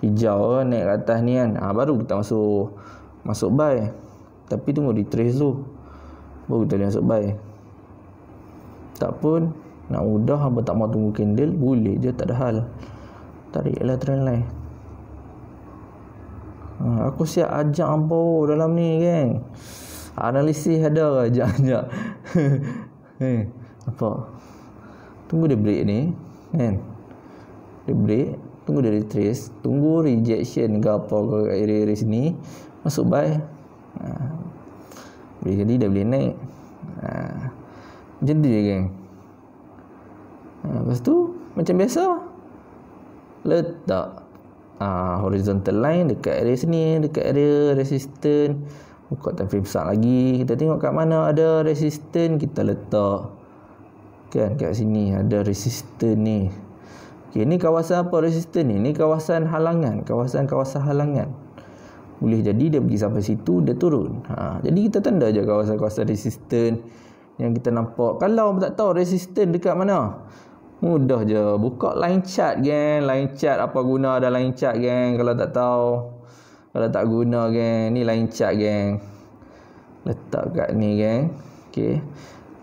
hijau naik ke atas ni kan ha, baru kita masuk masuk buy tapi tunggu di trace tu baru kita boleh masuk buy tak pun nak mudah apa tak mau tunggu candle boleh je tak ada hal tariklah trendline Ha, aku siap ajak hangpa dalam ni kan. Analisis ada ajak-ajak. [laughs] [laughs] eh, apa? Tunggu dia break ni, kan? Dia break, tunggu dia retrace, tunggu rejection ke apa ke area-area sini. Masuk buy. Ha. Boleh jadi dah boleh naik. Ha. Macam tu je Ha, lepas tu, macam biasa. Lah. Letak. Ah, horizontal line dekat area sini dekat area resistant buka oh, time frame besar lagi kita tengok kat mana ada resistant kita letak kan kat sini ada resistant ni ok ni kawasan apa resistant ni ni kawasan halangan kawasan-kawasan halangan boleh jadi dia pergi sampai situ dia turun ha, jadi kita tanda je kawasan-kawasan resistant yang kita nampak kalau tak tahu resistant dekat mana Mudah je. Buka line chat, geng. Line chat apa guna ada line chat, geng. Kalau tak tahu. Kalau tak guna, geng. Ni line chat, geng. Letak kat ni, geng. Okay.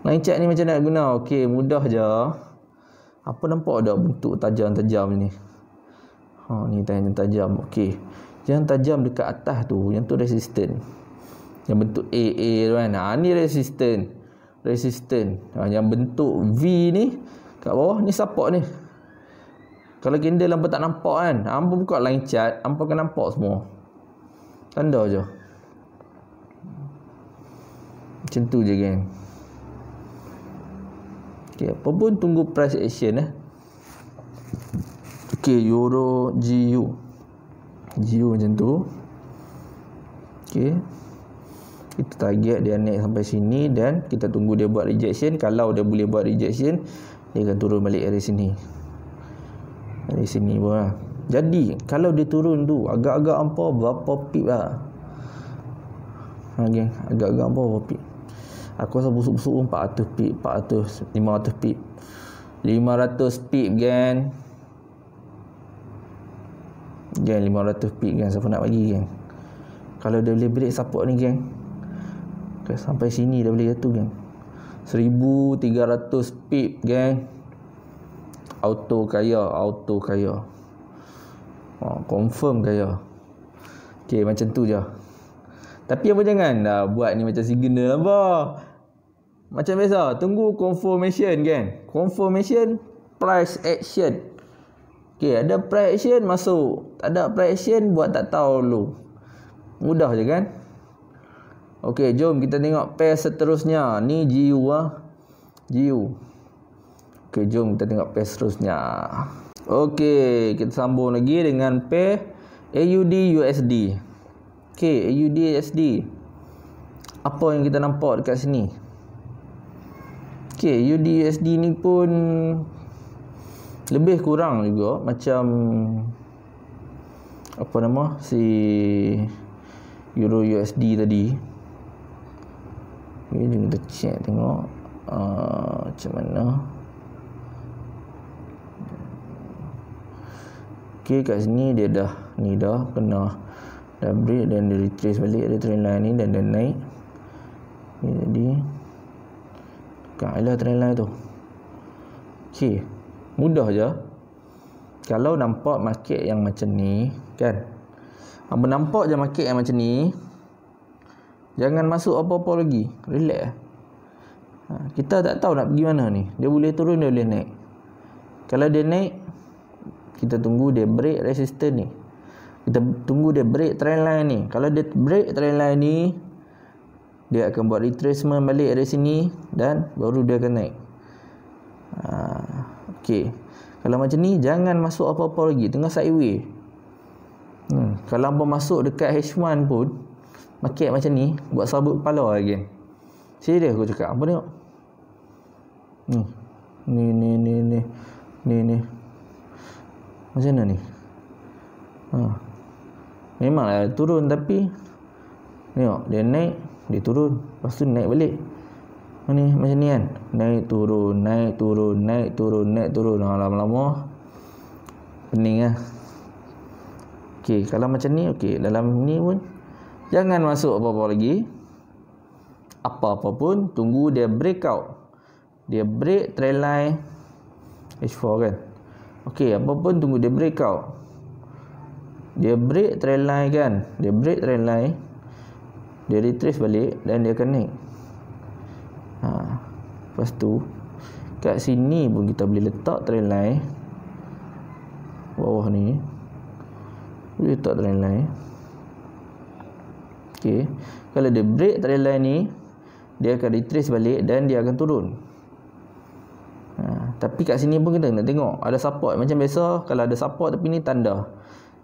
Line chat ni macam nak guna? Okay, mudah je. Apa nampak dah bentuk tajam-tajam ni? Ha, ni tajam-tajam. Okay. Yang tajam dekat atas tu. Yang tu resistant. Yang bentuk AA tu kan. Ha, ni resistant. Resistant. Ha, yang bentuk V ni... Kat bawah ni support ni. Kalau candle hangpa tak nampak kan. Hangpa buka line chat, hangpa akan nampak semua. Tanda je. Macam tu je geng. Okey, apa pun tunggu price action eh. Okey, euro GU. GU macam tu. Okey. Kita target dia naik sampai sini dan kita tunggu dia buat rejection. Kalau dia boleh buat rejection, dia akan turun balik dari sini dari sini pun lah. jadi kalau dia turun tu agak-agak apa berapa pip lah okay. agak-agak apa berapa pip aku rasa busuk-busuk pun 400 pip 400 500 pip 500 pip kan Geng 500 pip geng Siapa nak bagi geng Kalau dia boleh break support ni geng Sampai sini dah boleh jatuh geng 1300 pip geng auto kaya auto kaya ha, confirm kaya ok macam tu je tapi apa jangan dah buat ni macam signal apa macam biasa tunggu confirmation geng confirmation price action ok ada price action masuk tak ada price action buat tak tahu lu mudah je kan Okey, jom kita tengok pair seterusnya. Ni GU ah. GU. Okey, jom kita tengok pair seterusnya. Okey, kita sambung lagi dengan pair AUD USD. Okey, AUD USD. Apa yang kita nampak dekat sini? Okey, AUD USD ni pun lebih kurang juga macam apa nama si Euro USD tadi. Okay, jom kita check tengok uh, macam mana. Okay, kat sini dia dah ni dah kena dah break dan dia retrace balik ada trend line ni dan dia naik. Okay, jadi dekat ialah trend line tu. Okay, mudah je. Kalau nampak market yang macam ni, kan? Apa nampak je market yang macam ni, Jangan masuk apa-apa lagi. Relax. Eh. Ha, kita tak tahu nak pergi mana ni. Dia boleh turun, dia boleh naik. Kalau dia naik, kita tunggu dia break resistance ni. Kita tunggu dia break trend line ni. Kalau dia break trend line ni, dia akan buat retracement balik dari sini dan baru dia akan naik. Ha, okay. Kalau macam ni, jangan masuk apa-apa lagi. Tengah sideway. Hmm. Kalau apa masuk dekat H1 pun, Market macam ni Buat sabut kepala lagi dia? aku cakap Apa tengok Ni Ni ni ni ni Ni ni Macam mana ni ha. Memanglah turun tapi Tengok dia naik Dia turun Lepas tu naik balik ha ni macam ni kan naik turun naik turun naik turun naik turun ha, lama-lama pening ah okey kalau macam ni okey dalam ni pun Jangan masuk apa-apa lagi. Apa-apa pun tunggu dia breakout. Dia break trend line H4 kan. Okey, apa pun tunggu dia breakout. Dia break trend line kan. Dia break trend line. Dia retrace balik dan dia akan naik. Ha. Lepas tu kat sini pun kita boleh letak trend line bawah ni. Boleh letak trend line okey kalau dia break tadi line ni dia akan retrace balik dan dia akan turun ha, tapi kat sini pun kita nak tengok ada support macam biasa kalau ada support tapi ni tanda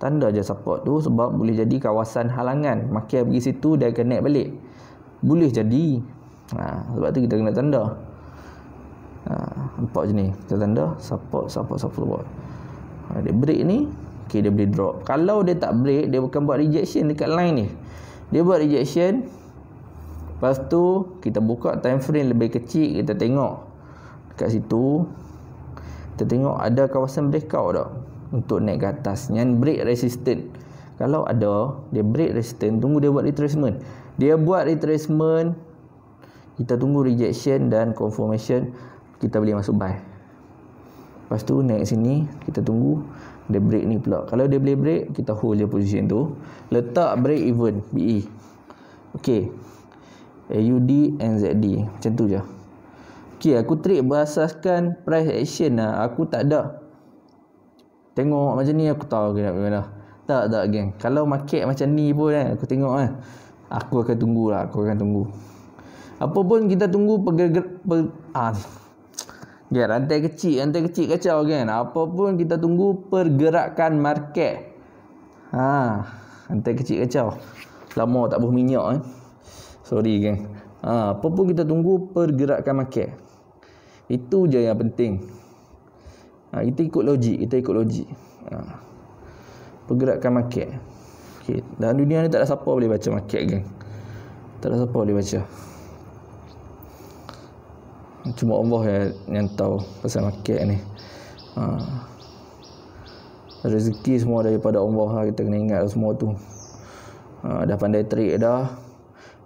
tanda je support tu sebab boleh jadi kawasan halangan makin pergi situ dia akan naik balik boleh jadi ha, sebab tu kita kena tanda ha, empat jenis kita tanda support support support, support. Ha, dia break ni okay, dia boleh drop kalau dia tak break dia akan buat rejection dekat line ni dia buat rejection. Lepas tu kita buka time frame lebih kecil kita tengok dekat situ. Kita tengok ada kawasan breakout tak untuk naik ke atas yang break resistant. Kalau ada dia break resistant tunggu dia buat retracement. Dia buat retracement kita tunggu rejection dan confirmation kita boleh masuk buy. Lepas tu naik sini kita tunggu dia break ni pula Kalau dia boleh break Kita hold je position tu Letak break even BE Okay AUD and ZD Macam tu je Okay aku trade berasaskan Price action lah Aku tak ada Tengok macam ni aku tahu kena bagaimana Tak tak geng Kalau market macam ni pun kan Aku tengok kan Aku akan tunggu lah Aku akan tunggu Apa pun kita tunggu pergerak, per, ah, Ya, rantai kecil, rantai kecil kacau kan. Apa pun kita tunggu pergerakan market. Ha, rantai kecil kacau. Lama tak buh minyak eh. Sorry kan. Ha, apa pun kita tunggu pergerakan market. Itu je yang penting. Ha, kita ikut logik, kita ikut logik. Ha. Pergerakan market. Okay. Dalam dunia ni tak ada siapa boleh baca market kan. Tak ada siapa boleh baca cuma Allah yang, yang tahu pasal market ni. Ha. Rezeki semua daripada Allah lah. Kita kena ingat lah semua tu. Ha, dah pandai trik dah.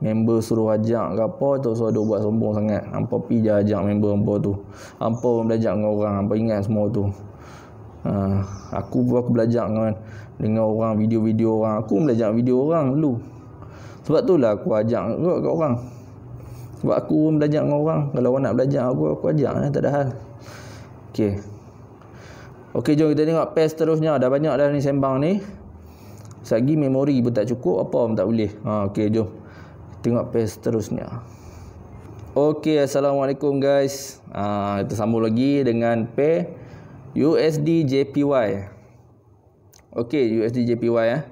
Member suruh ajak ke apa. Tak usah dia buat sombong sangat. Hampa pi je ajak member hampa tu. Hampa pun belajar dengan orang. Hampa ingat semua tu. Ha, aku pun aku belajar dengan, dengan orang. Video-video orang. Aku belajar video orang dulu. Sebab tu lah aku ajak kat orang. Sebab aku pun belajar dengan orang. Kalau orang nak belajar aku, aku ajar. Eh. Tak ada hal. Okey. Okey, jom kita tengok pes terusnya. Dah banyak dah ni sembang ni. Sagi memori pun tak cukup. Apa pun tak boleh. Ha, Okey, jom. Tengok pes terusnya. Okey, Assalamualaikum guys. Ha, kita sambung lagi dengan pair USD JPY. Okey, USD JPY eh.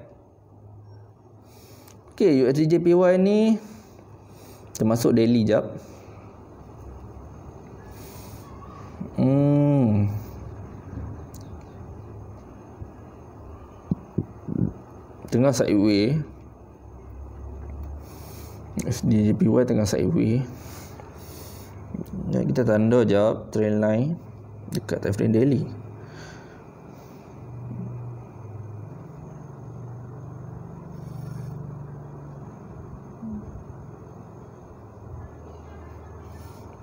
Okey, USD JPY ni kita masuk daily jap. Hmm. Tengah sideway. SDGPY tengah sideway. Jadi kita tanda jap trail line dekat time frame daily.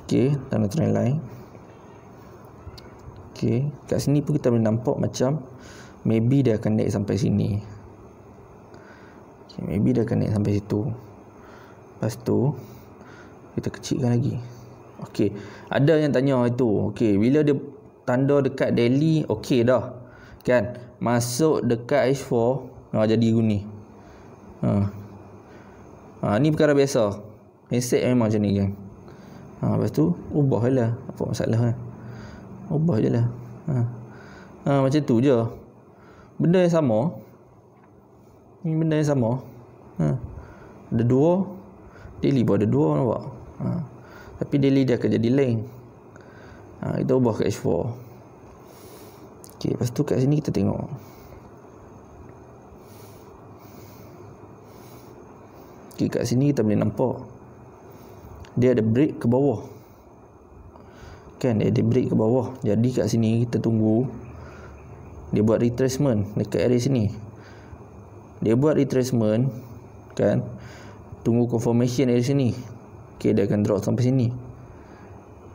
K tanda trend line ok kat sini pun kita boleh nampak macam maybe dia akan naik sampai sini okay, maybe dia akan naik sampai situ lepas tu kita kecilkan lagi ok ada yang tanya itu ok bila dia tanda dekat daily ok dah kan masuk dekat H4 ha, ah, jadi guni ha. ha, ni perkara biasa handset memang macam ni kan ha, lepas tu ubah je lah apa masalah kan ubah je lah ha. ha, macam tu je benda yang sama ini benda yang sama ha. ada dua daily pun ada dua nampak ha. tapi daily dia akan jadi lain ha, kita ubah ke H4 Okay, lepas tu kat sini kita tengok ok kat sini kita boleh nampak dia ada break ke bawah kan dia ada break ke bawah jadi kat sini kita tunggu dia buat retracement dekat area sini dia buat retracement kan tunggu confirmation area sini ok dia akan drop sampai sini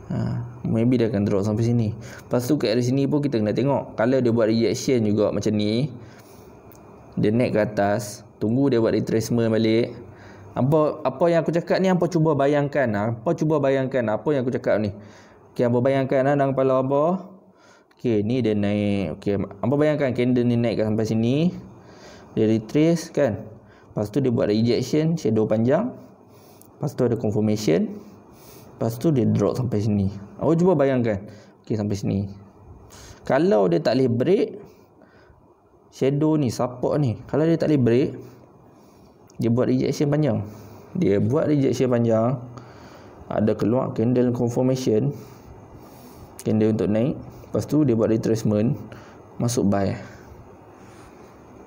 ha, maybe dia akan drop sampai sini lepas tu kat area sini pun kita kena tengok kalau dia buat reaction juga macam ni dia naik ke atas tunggu dia buat retracement balik apa apa yang aku cakap ni hampa cuba bayangkan. Hampa cuba bayangkan apa yang aku cakap ni. Okey, hampa bayangkan ha? dalam kepala hampa. Okey, ni dia naik. Okey, hampa bayangkan candle ni naik ke sampai sini. Dia retrace kan. Lepas tu dia buat rejection shadow panjang. Lepas tu ada confirmation. Lepas tu dia drop sampai sini. Aku cuba bayangkan. Okey, sampai sini. Kalau dia tak boleh break shadow ni support ni. Kalau dia tak boleh break dia buat rejection panjang dia buat rejection panjang ada keluar candle confirmation candle untuk naik lepas tu dia buat retracement masuk buy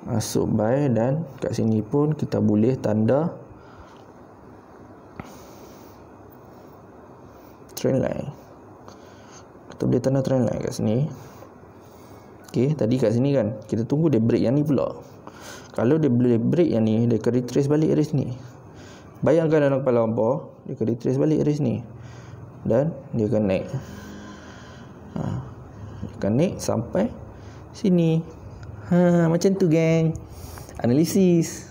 masuk buy dan kat sini pun kita boleh tanda trend line kita boleh tanda trend line kat sini ok tadi kat sini kan kita tunggu dia break yang ni pula kalau dia boleh break yang ni dia akan retrace balik iris ni bayangkan dalam kepala hampa dia akan retrace balik iris ni dan dia akan naik ha. dia akan naik sampai sini ha, macam tu gang analisis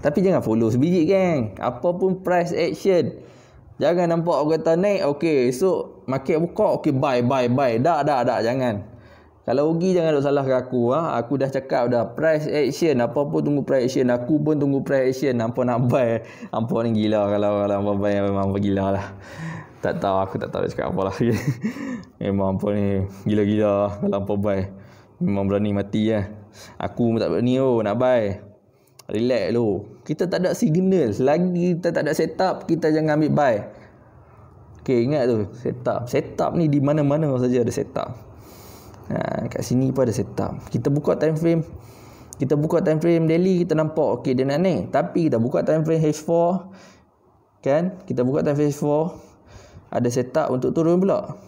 tapi jangan follow sebiji gang apa pun price action jangan nampak orang kata naik okay, esok market buka okay, buy buy buy dah dah dah jangan kalau ugi jangan salah salahkan aku Ha? Aku dah cakap dah price action apa pun tunggu price action. Aku pun tunggu price action. Hampa nak buy. Hampa ni gila kalau kalau hampa buy memang gila lah. Tak tahu aku tak tahu nak cakap apa lah. [laughs] memang hampa ni gila-gila kalau hampa buy. Memang berani mati lah. Ya. Aku pun tak berani oh nak buy. Relax lo. Kita tak ada signal. Selagi kita tak ada setup, kita jangan ambil buy. Okay, ingat tu. Setup. Setup ni di mana-mana saja ada setup ha, kat sini pun ada setup kita buka time frame kita buka time frame daily kita nampak okay dia nak naik tapi kita buka time frame H4 kan kita buka time frame H4 ada setup untuk turun pula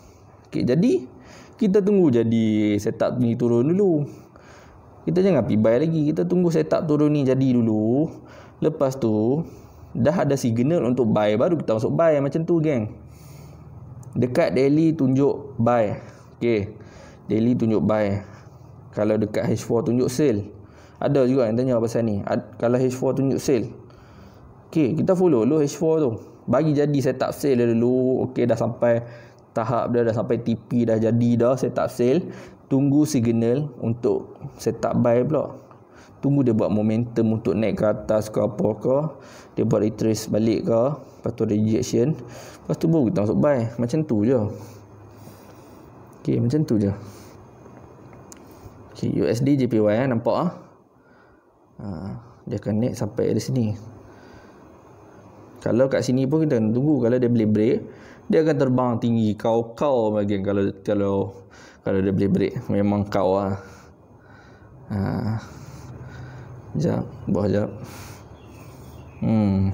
Okay, jadi kita tunggu jadi setup ni turun dulu kita jangan pi buy lagi kita tunggu setup turun ni jadi dulu lepas tu dah ada signal untuk buy baru kita masuk buy macam tu geng dekat daily tunjuk buy okay daily tunjuk buy kalau dekat H4 tunjuk sale ada juga yang tanya pasal ni Ad, kalau H4 tunjuk sale okay kita follow low H4 tu bagi jadi set up sale dulu okay dah sampai tahap dah dah sampai TP dah jadi dah set up sale tunggu signal untuk set up buy pula tunggu dia buat momentum untuk naik ke atas ke apa ke dia buat retrace balik ke lepas tu rejection lepas tu baru kita masuk buy macam tu je Okey, macam tu je. Okey, USD JPY eh, nampak ah. Ha, dia akan naik sampai dari sini. Kalau kat sini pun kita kena tunggu kalau dia boleh break, dia akan terbang tinggi kau-kau bagi kalau kalau kalau dia boleh break memang kau ah. Ha. Ah. Jap, bawah jap. Hmm.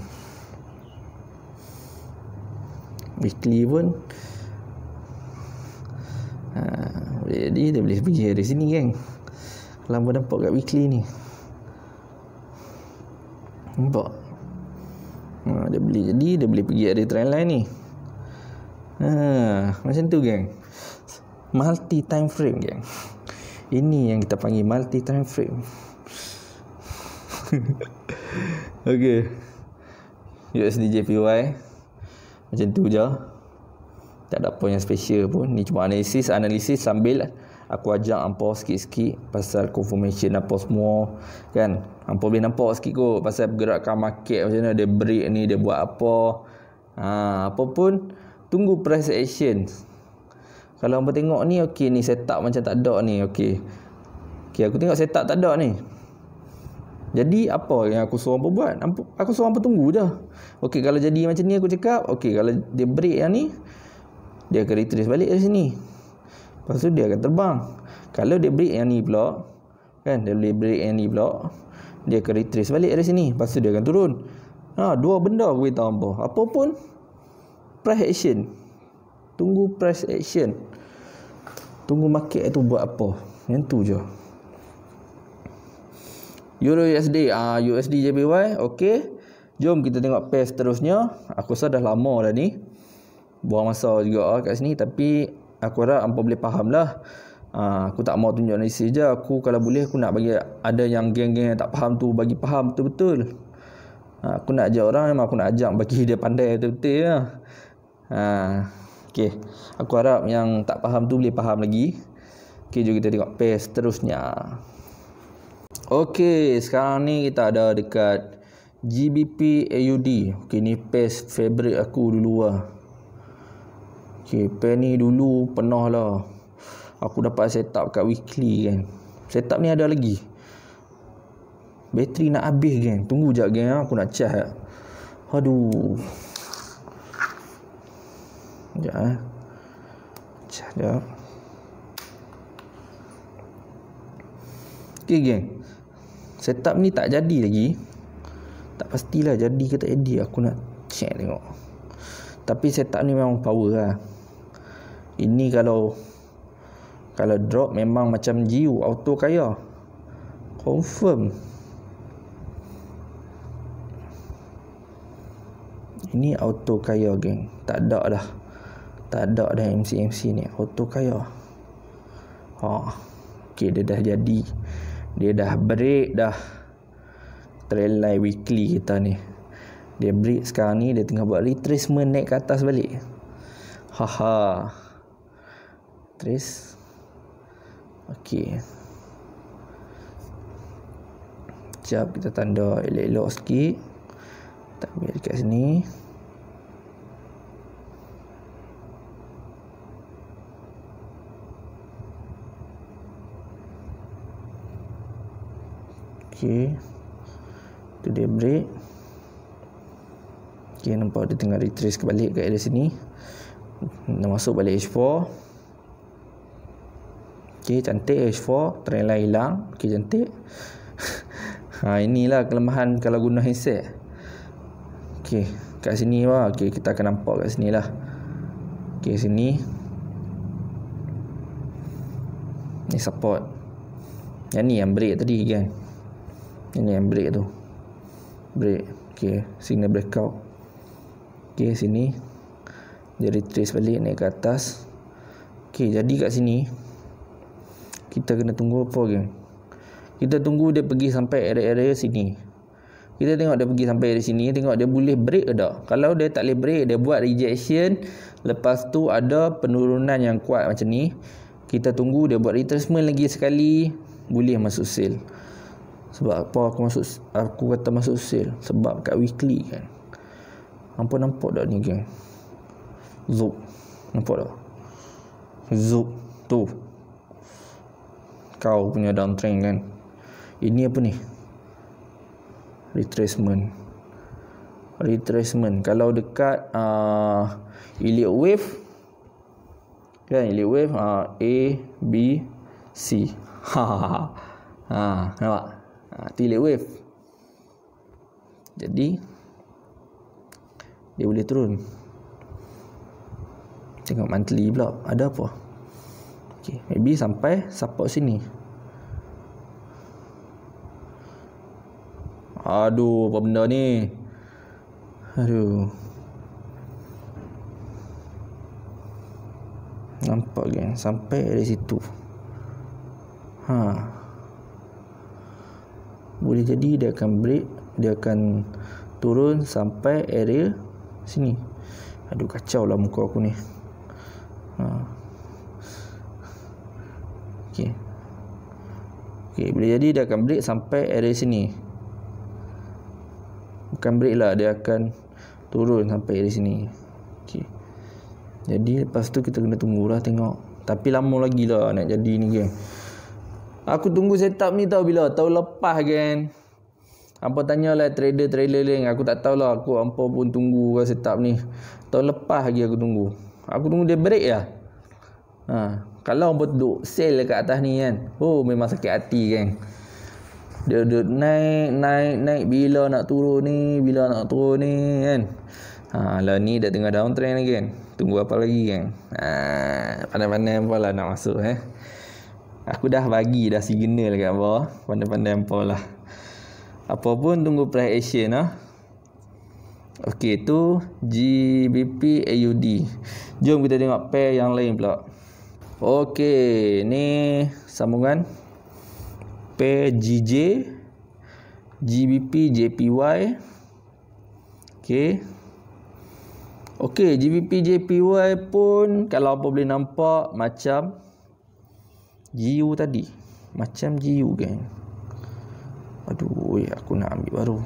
Weekly pun ha, jadi dia boleh pergi dari sini kan lama nampak kat weekly ni nampak ha, dia beli jadi dia boleh pergi dari trend line ni ha, macam tu kan multi time frame kan ini yang kita panggil multi time frame [laughs] Okay USDJPY Macam tu je tak ada apa yang special pun ni cuma analisis analisis sambil aku ajak hangpa sikit-sikit pasal confirmation apa semua kan hangpa boleh nampak sikit kot pasal pergerakan market macam mana dia break ni dia buat apa ha apa pun tunggu price action kalau hangpa tengok ni okey ni setup macam tak ada ni okey okey aku tengok setup tak ada ni jadi apa yang aku suruh hangpa buat aku suruh hangpa tunggu je okey kalau jadi macam ni aku cakap okey kalau dia break yang ni dia akan retrace balik dari sini. Lepas tu dia akan terbang. Kalau dia break yang ni pula, kan dia boleh break yang ni pula, dia akan retrace balik dari sini. Lepas tu dia akan turun. Ha, dua benda aku beritahu apa. Apa pun, press action. Tunggu press action. Tunggu market tu buat apa. Yang tu je. Euro USD, ah uh, USD JPY, okay. Jom kita tengok pair seterusnya. Aku rasa dah lama dah ni buang masa juga ah, kat sini tapi aku harap hangpa boleh fahamlah. Ah aku tak mau tunjuk analisis je. Aku kalau boleh aku nak bagi ada yang geng-geng yang tak faham tu bagi faham betul-betul. Ha, aku nak ajak orang memang aku nak ajak [laughs] bagi dia pandai betul-betul lah. Ha, okay. Aku harap yang tak faham tu boleh faham lagi. Okay, jom kita tengok pace seterusnya. Okay, sekarang ni kita ada dekat GBP AUD. Okay, ni pace favorite aku dulu lah. Okay, pair ni dulu penuh lah Aku dapat set up kat weekly kan Set up ni ada lagi Bateri nak habis geng Tunggu jap geng ah, Aku nak charge ah. Aduh Sekejap eh ah. Charge jap Okay geng Set up ni tak jadi lagi Tak pastilah jadi ke tak jadi Aku nak check tengok Tapi set up ni memang power lah ini kalau kalau drop memang macam jiu auto kaya. Confirm. Ini auto kaya geng. Tak ada dah. Tak ada dah MC MC ni auto kaya. Ha. Okey dia dah jadi. Dia dah break dah. Trail line weekly kita ni. Dia break sekarang ni dia tengah buat retracement naik ke atas balik. Haha. -ha três. Ok. Sekejap kita tanda elok-elok sikit. Kita ambil dekat sini. Okay. Itu dia break. Okay, nampak dia tengah retrace kebalik ke area sini. Dah masuk balik H4. Okey, cantik H4, trailer hilang. Okey, cantik. [laughs] ha, inilah kelemahan kalau guna headset. Okey, kat sini lah. Okey, kita akan nampak kat sini lah. Okey, sini. Ni support. Yang ni yang brake tadi kan. Ini yang brake tu. Brake. Okey, signal breakout. Okey, sini. Jadi trace balik naik ke atas. Okey, jadi kat sini. Okey, kita kena tunggu apa ke kita tunggu dia pergi sampai area-area sini kita tengok dia pergi sampai area sini tengok dia boleh break ke tak kalau dia tak boleh break dia buat rejection lepas tu ada penurunan yang kuat macam ni kita tunggu dia buat retracement lagi sekali boleh masuk sale sebab apa aku masuk aku kata masuk sale sebab kat weekly kan Nampak nampak tak ni geng Zup Nampak tak Zup Tu kau punya downtrend kan ini apa ni retracement retracement kalau dekat uh, elliot wave kan elliot wave uh, a b c ha ha, ha. ha nampak ha elliot wave jadi dia boleh turun tengok monthly pula ada apa Okay, maybe sampai support sini. Aduh, apa benda ni? Aduh. Nampak kan? Sampai dari situ. Ha. Boleh jadi dia akan break. Dia akan turun sampai area sini. Aduh, kacau lah muka aku ni. Ha. Okey, Okey. boleh jadi dia akan break sampai area sini bukan break lah dia akan turun sampai area sini Okey. jadi lepas tu kita kena tunggu lah tengok tapi lama lagi lah nak jadi ni kan aku tunggu setup ni tahu bila tahu lepas kan apa tanya lah trader trailer link aku tak tahu lah. aku apa pun tunggu setup ni Tahu lepas lagi aku tunggu aku tunggu dia break lah ya? ha. Kalau pun duduk sale dekat atas ni kan. Oh memang sakit hati kan. Dia duduk naik, naik, naik. Bila nak turun ni, bila nak turun ni kan. Ha, lah ni dah tengah downtrend lagi kan. Tunggu apa lagi kan. Ha, pandai-pandai apa lah nak masuk eh. Aku dah bagi dah signal kat bawah. Pandai-pandai apa lah. Apa pun tunggu price action lah. Okey tu GBP AUD. Jom kita tengok pair yang lain pula. Okey, ni sambungan PGJ GBP JPY. Okey. Okey, GBP JPY pun kalau apa boleh nampak macam GU tadi. Macam GU kan. Aduh, ya, aku nak ambil baru.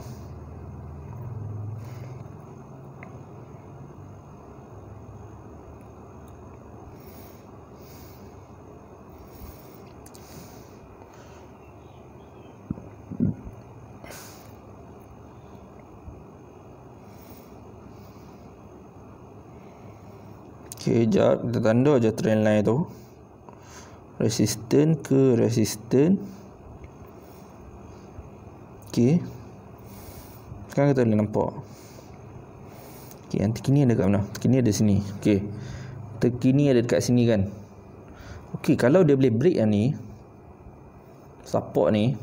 sekejap kita tanda je trend line tu resistant ke resistant Okay, sekarang kita boleh nampak Okay, yang terkini ada kat mana terkini ada sini Okay, terkini ada dekat sini kan Okay, kalau dia boleh break yang ni support ni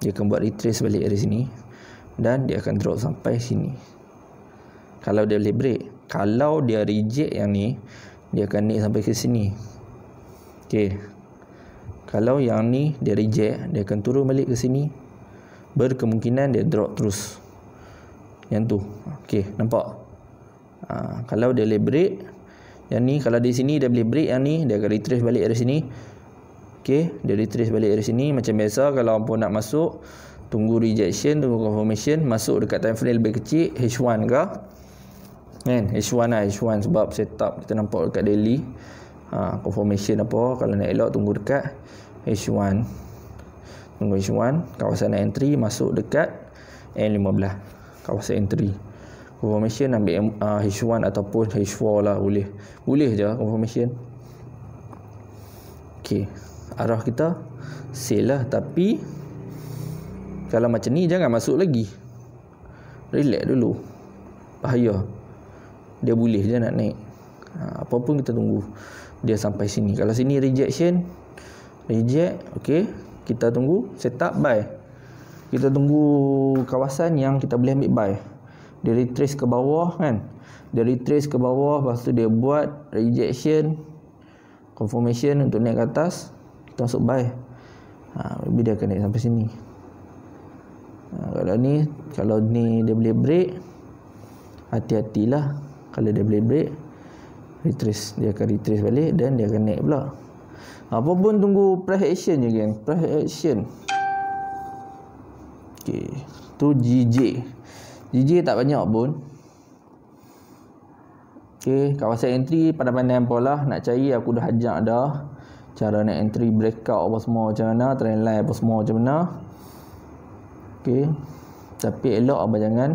dia akan buat retrace balik dari sini dan dia akan drop sampai sini kalau dia boleh break kalau dia reject yang ni dia akan naik sampai ke sini okey kalau yang ni dia reject dia akan turun balik ke sini berkemungkinan dia drop terus yang tu okey nampak ha, kalau dia boleh break yang ni kalau di sini dia boleh break yang ni dia akan retrace balik dari sini okey dia retrace balik dari sini macam biasa kalau hangpa nak masuk tunggu rejection tunggu confirmation masuk dekat time frame lebih kecil H1 ke kan H1 lah H1 sebab setup kita nampak dekat daily ha, confirmation apa kalau nak elok tunggu dekat H1 tunggu H1 kawasan entry masuk dekat N15 kawasan entry confirmation ambil uh, ah, H1 ataupun H4 lah boleh boleh je confirmation ok arah kita sale lah tapi kalau macam ni jangan masuk lagi relax dulu bahaya dia boleh je nak naik ha, apa pun kita tunggu dia sampai sini kalau sini rejection reject okey kita tunggu setup buy kita tunggu kawasan yang kita boleh ambil buy dia retrace ke bawah kan dia retrace ke bawah lepas tu dia buat rejection confirmation untuk naik ke atas kita masuk buy ha, maybe dia akan naik sampai sini ha, kalau ni kalau ni dia boleh break hati-hatilah kalau dia boleh break retrace dia akan retrace balik dan dia akan naik pula ha, apa pun tunggu press action je kan press action okey tu GJ GJ tak banyak pun okey kawasan entry pada pandai pola nak cari aku dah ajak dah cara nak entry breakout apa semua macam mana trend line apa semua macam mana okey tapi elok abang jangan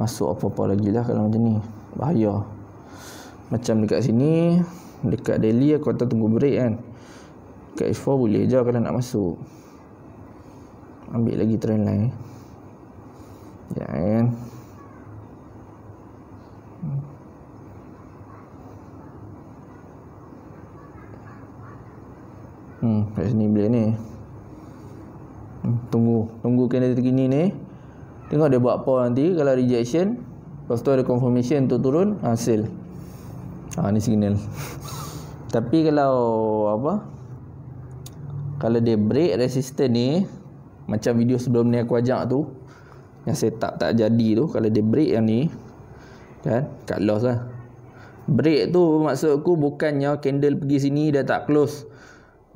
masuk apa-apa lagi lah kalau macam ni bahaya macam dekat sini dekat Delhi aku kata tunggu break kan dekat S4 boleh je kalau nak masuk ambil lagi train line ya kan hmm kat sini boleh ni hmm, tunggu tunggu kena terkini ni tengok dia buat apa nanti kalau rejection Lepas tu ada confirmation untuk turun hasil. Ah, ha, ah, ha ni signal. [laughs] Tapi kalau apa? Kalau dia break resistor ni macam video sebelum ni aku ajak tu yang setup tak jadi tu kalau dia break yang ni kan kat loss lah. Break tu maksud aku bukannya candle pergi sini dah tak close.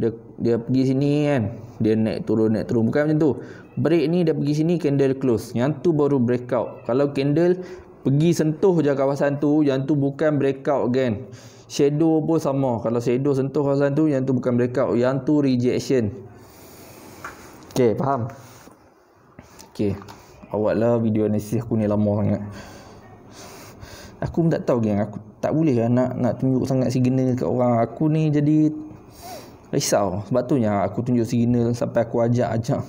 Dia dia pergi sini kan. Dia naik turun naik turun bukan macam tu. Break ni dia pergi sini candle close. Yang tu baru breakout. Kalau candle Pergi sentuh je kawasan tu, yang tu bukan breakout gen. Shadow pun sama. Kalau shadow sentuh kawasan tu, yang tu bukan breakout. Yang tu rejection. Okay, faham? Okay. Awaklah video analisis aku ni lama sangat. Aku pun tak tahu geng. Aku tak boleh lah nak, nak tunjuk sangat signal kat orang. Aku ni jadi risau. Sebab tu yang aku tunjuk signal sampai aku ajak-ajak.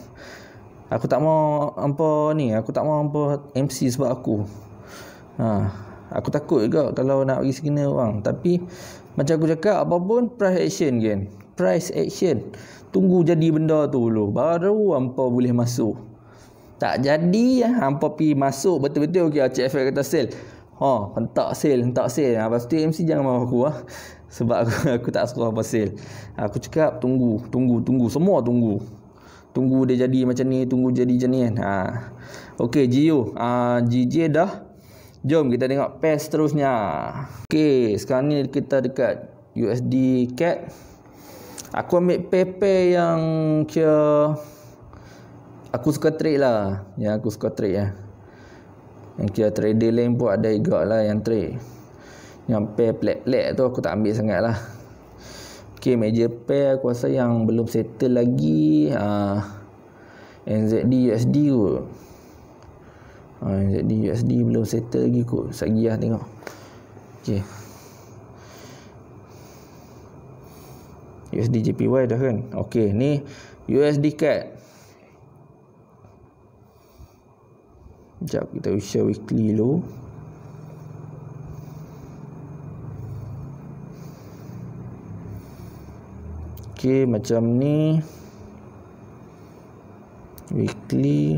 Aku tak mau apa ni. Aku tak mau apa MC sebab aku. Ha, aku takut juga kalau nak pergi skena bang. Tapi macam aku cakap apa pun price action kan. Price action. Tunggu jadi benda tu dulu. Baru hampa boleh masuk. Tak jadi ya. Hampa pi masuk betul-betul. Okey Acik FF kata sale. Ha, hentak sale, hentak sale. Ha, lepas tu MC jangan marah aku lah. Ha. [laughs] Sebab aku, aku tak suka apa sale. Aku cakap tunggu, tunggu, tunggu. Semua tunggu. Tunggu dia jadi macam ni, tunggu jadi macam ni kan. Ha. Okey, Gio. Ha, GJ dah Jom kita tengok pair seterusnya. Okey, sekarang ni kita dekat USD CAD. Aku ambil pair-pair yang kira aku suka trade lah. ya, aku suka trade ya. Yang kira trade lain pun ada juga lah yang trade. Yang pair plek-plek tu aku tak ambil sangat lah. Okay, major pair aku rasa yang belum settle lagi. Uh, ah, NZD, USD kot ha, jadi USD belum settle lagi kot Sagiah tengok okay. USD JPY dah kan ok ni USD CAD sekejap kita share weekly dulu Okay, macam ni weekly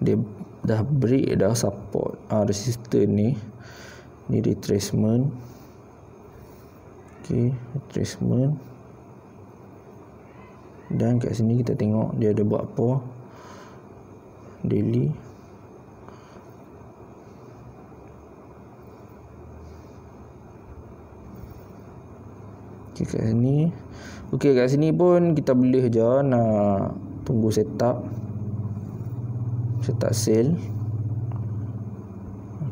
dia dah break dah support uh, ah, resistance ni ni retracement okey retracement dan kat sini kita tengok dia ada buat apa daily okey kat sini okey kat sini pun kita boleh je nak tunggu setup saya tak sell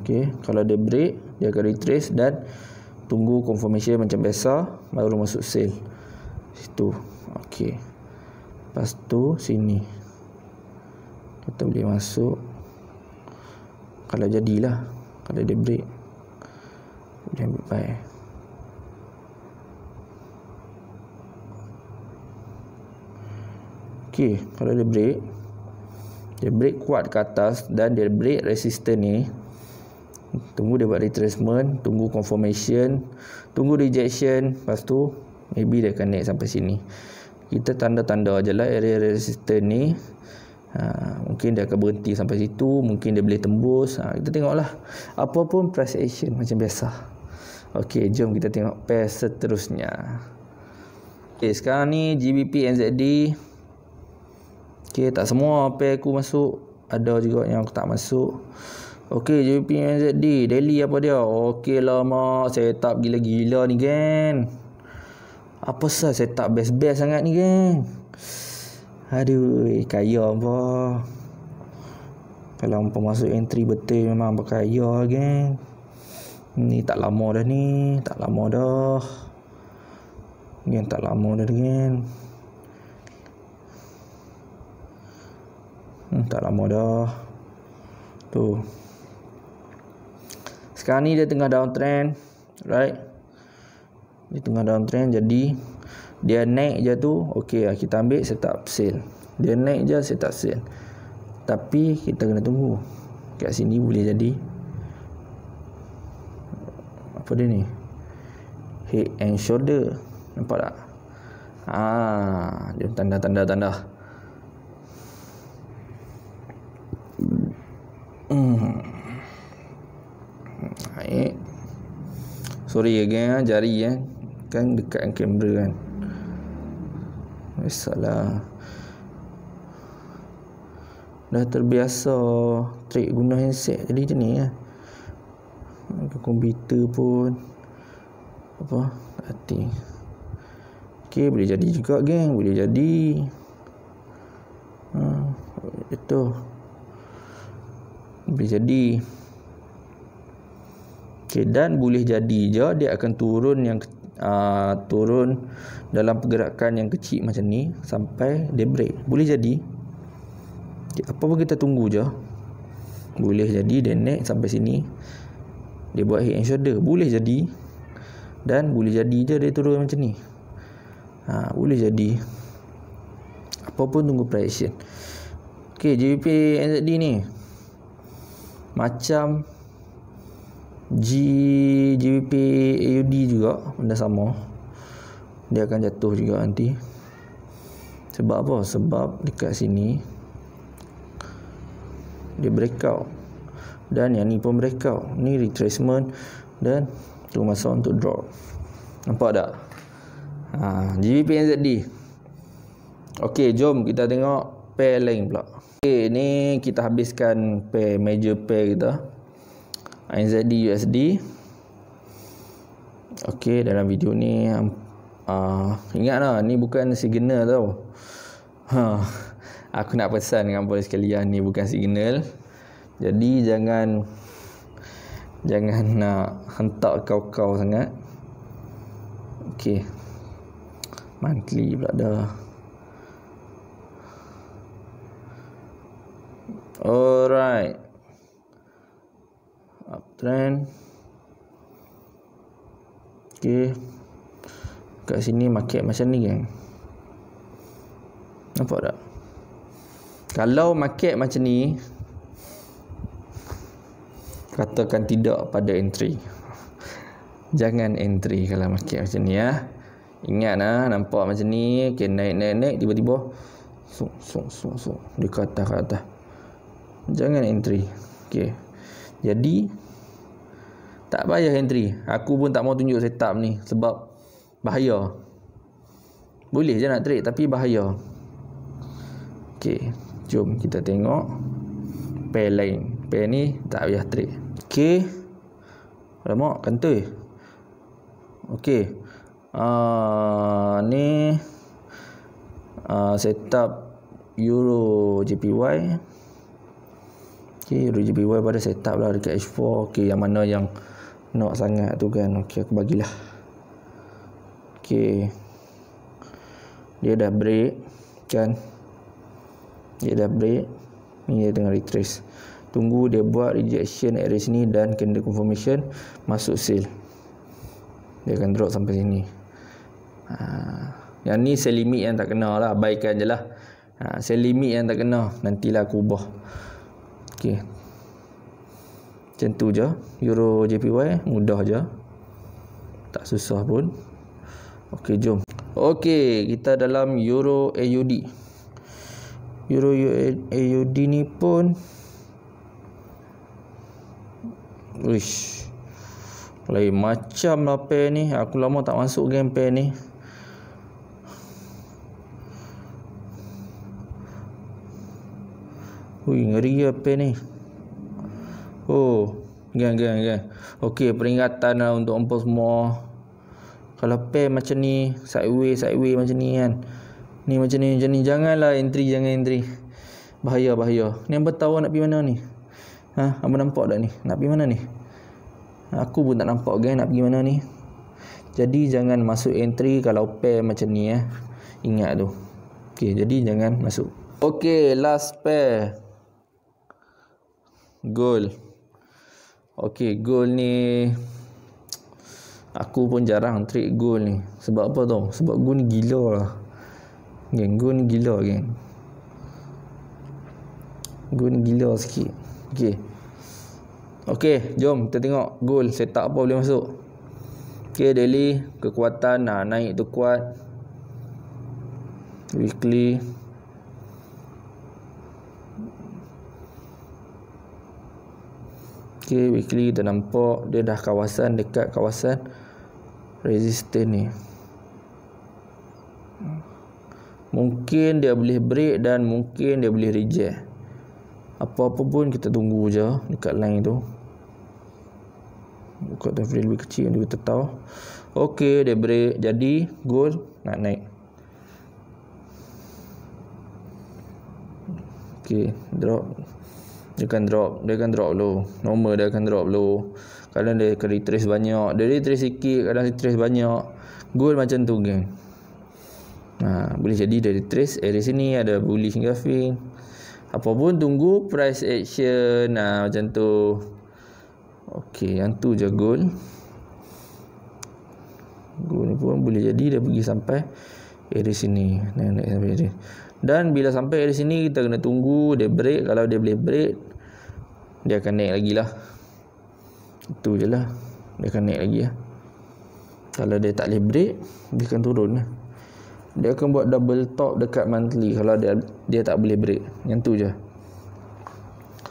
Ok Kalau dia break Dia akan retrace Dan Tunggu confirmation macam biasa Baru masuk sell Situ Ok Lepas tu Sini Kita boleh masuk Kalau jadilah Kalau dia break Boleh ambil buy Ok Kalau dia break dia break kuat ke atas dan dia break resistor ni Tunggu dia buat retracement, tunggu confirmation Tunggu rejection, lepas tu Maybe dia akan naik sampai sini Kita tanda-tanda je lah area resistor ni ha, Mungkin dia akan berhenti sampai situ, mungkin dia boleh tembus ha, Kita tengok lah Apa pun price action macam biasa Okay, jom kita tengok pair seterusnya Okay, sekarang ni GBP NZD Okey tak semua apa aku masuk. Ada juga yang aku tak masuk. Okey Okay, JPMZD. Daily apa dia? Okey lah mak. Setup gila-gila ni kan. Apa sah setup best-best sangat ni kan. Aduh, eh, kaya apa. Kalau mampu masuk entry betul memang berkaya kan. Ni tak lama dah ni. Tak lama dah. Mungkin tak lama dah kan. hmm, tak lama dah tu sekarang ni dia tengah downtrend right dia tengah downtrend jadi dia naik je tu okey lah kita ambil setup sale dia naik je setup sale tapi kita kena tunggu kat sini boleh jadi apa dia ni head and shoulder nampak tak Ah, dia tanda-tanda-tanda. Baik. Hmm. Sorry ya geng, ah. jari ya. Kan dekat kamera kan. Masalah. Dah terbiasa trik guna handset jadi macam ni lah. Ya. Komputer pun. Apa? Hati. Okay, boleh jadi juga geng. Boleh jadi. Ha, itu. Itu. Boleh jadi. Okay, dan boleh jadi je dia akan turun yang aa, ah, turun dalam pergerakan yang kecil macam ni sampai dia break. Boleh jadi. Okay, apa pun kita tunggu je. Boleh jadi dia naik sampai sini. Dia buat head and shoulder. Boleh jadi. Dan boleh jadi je dia turun macam ni. Ha, boleh jadi. Apa pun tunggu prediction. Okay, JVP NZD ni macam G GBP AUD juga benda sama dia akan jatuh juga nanti sebab apa sebab dekat sini dia breakout dan yang ni pun breakout ni retracement dan tu masa untuk drop nampak tak ha, GBP NZD ok jom kita tengok pair lain pula Okay, ni kita habiskan pair major pair kita NZD USD Okay, dalam video ni uh, ah, ingatlah ni bukan signal tau huh. Ha, aku nak pesan dengan boleh sekalian ni bukan signal jadi jangan jangan nak hentak kau-kau sangat Okay monthly pula dah Alright. Uptrend. Okay. Kat sini market macam ni kan. Nampak tak? Kalau market macam ni. Katakan tidak pada entry. Jangan entry kalau market macam ni ya. Ingat lah. Nampak macam ni. Okay. Naik naik naik. Tiba-tiba. sung sung sung sung, Dia kata kata. kata. Jangan entry. Okey. Jadi tak payah entry. Aku pun tak mau tunjuk setup ni sebab bahaya. Boleh je nak trade tapi bahaya. Okey, jom kita tengok pair lain. Pair ni tak payah trade. Okey. Lemak kentoi. Okey. Ah uh, ni uh, setup euro JPY Okay, RGBY pada setup lah dekat H4. Okay, yang mana yang nak sangat tu kan. Okay, aku bagilah. Okay. Dia dah break. Kan. Dia dah break. Ni dia tengah retrace. Tunggu dia buat rejection area sini dan candle confirmation masuk sale. Dia akan drop sampai sini. Ha. Yang ni sell limit yang tak kenal lah. Baikan je lah. Ha, sell limit yang tak kenal. Nantilah aku ubah. Okey. Macam tu je. Euro JPY mudah je. Tak susah pun. Okey, jom. Okey, kita dalam Euro AUD. Euro AUD ni pun Uish. Lain macam lah pair ni. Aku lama tak masuk game pair ni. Hui, ngeri apa ni? Oh, geng geng geng. Okey, peringatan lah untuk hangpa semua. Kalau pe macam ni, sideways sideways macam ni kan. Ni macam ni, jangan ni janganlah entry jangan entry. Bahaya bahaya. Ni hangpa tahu nak pergi mana ni? Ha, hangpa nampak tak ni? Nak pergi mana ni? Aku pun tak nampak geng nak pergi mana ni. Jadi jangan masuk entry kalau pe macam ni eh. Ingat tu. Okey, jadi jangan masuk. Okey, last pair goal Okey, goal ni aku pun jarang trick goal ni. Sebab apa tu? Sebab gun gila lah. Geng, gun gila geng. Gun gila sikit. Okey. Okey, jom kita tengok goal set up apa boleh masuk. Okey, daily kekuatan nah, naik tu kuat. Weekly Okay, weekly kita nampak dia dah kawasan dekat kawasan resisten ni. Mungkin dia boleh break dan mungkin dia boleh reject. Apa-apa pun kita tunggu je dekat line tu. Buka time frame lebih kecil untuk kita tahu. Okay, dia break. Jadi, gold nak naik. Okay, drop dia akan drop dia akan drop low normal dia akan drop low kadang dia akan retrace banyak dia retrace sikit kadang retrace banyak good macam tu geng ha, boleh jadi dia retrace area eh, sini ada bullish graphing apa pun tunggu price action ha, macam tu Okey, yang tu je gold gold ni pun boleh jadi dia pergi sampai area eh, sini naik, naik dan bila sampai area sini kita kena tunggu dia break kalau dia boleh break dia akan naik lagi lah itu je lah dia akan naik lagi lah kalau dia tak boleh break dia akan turun lah dia akan buat double top dekat monthly kalau dia dia tak boleh break yang tu je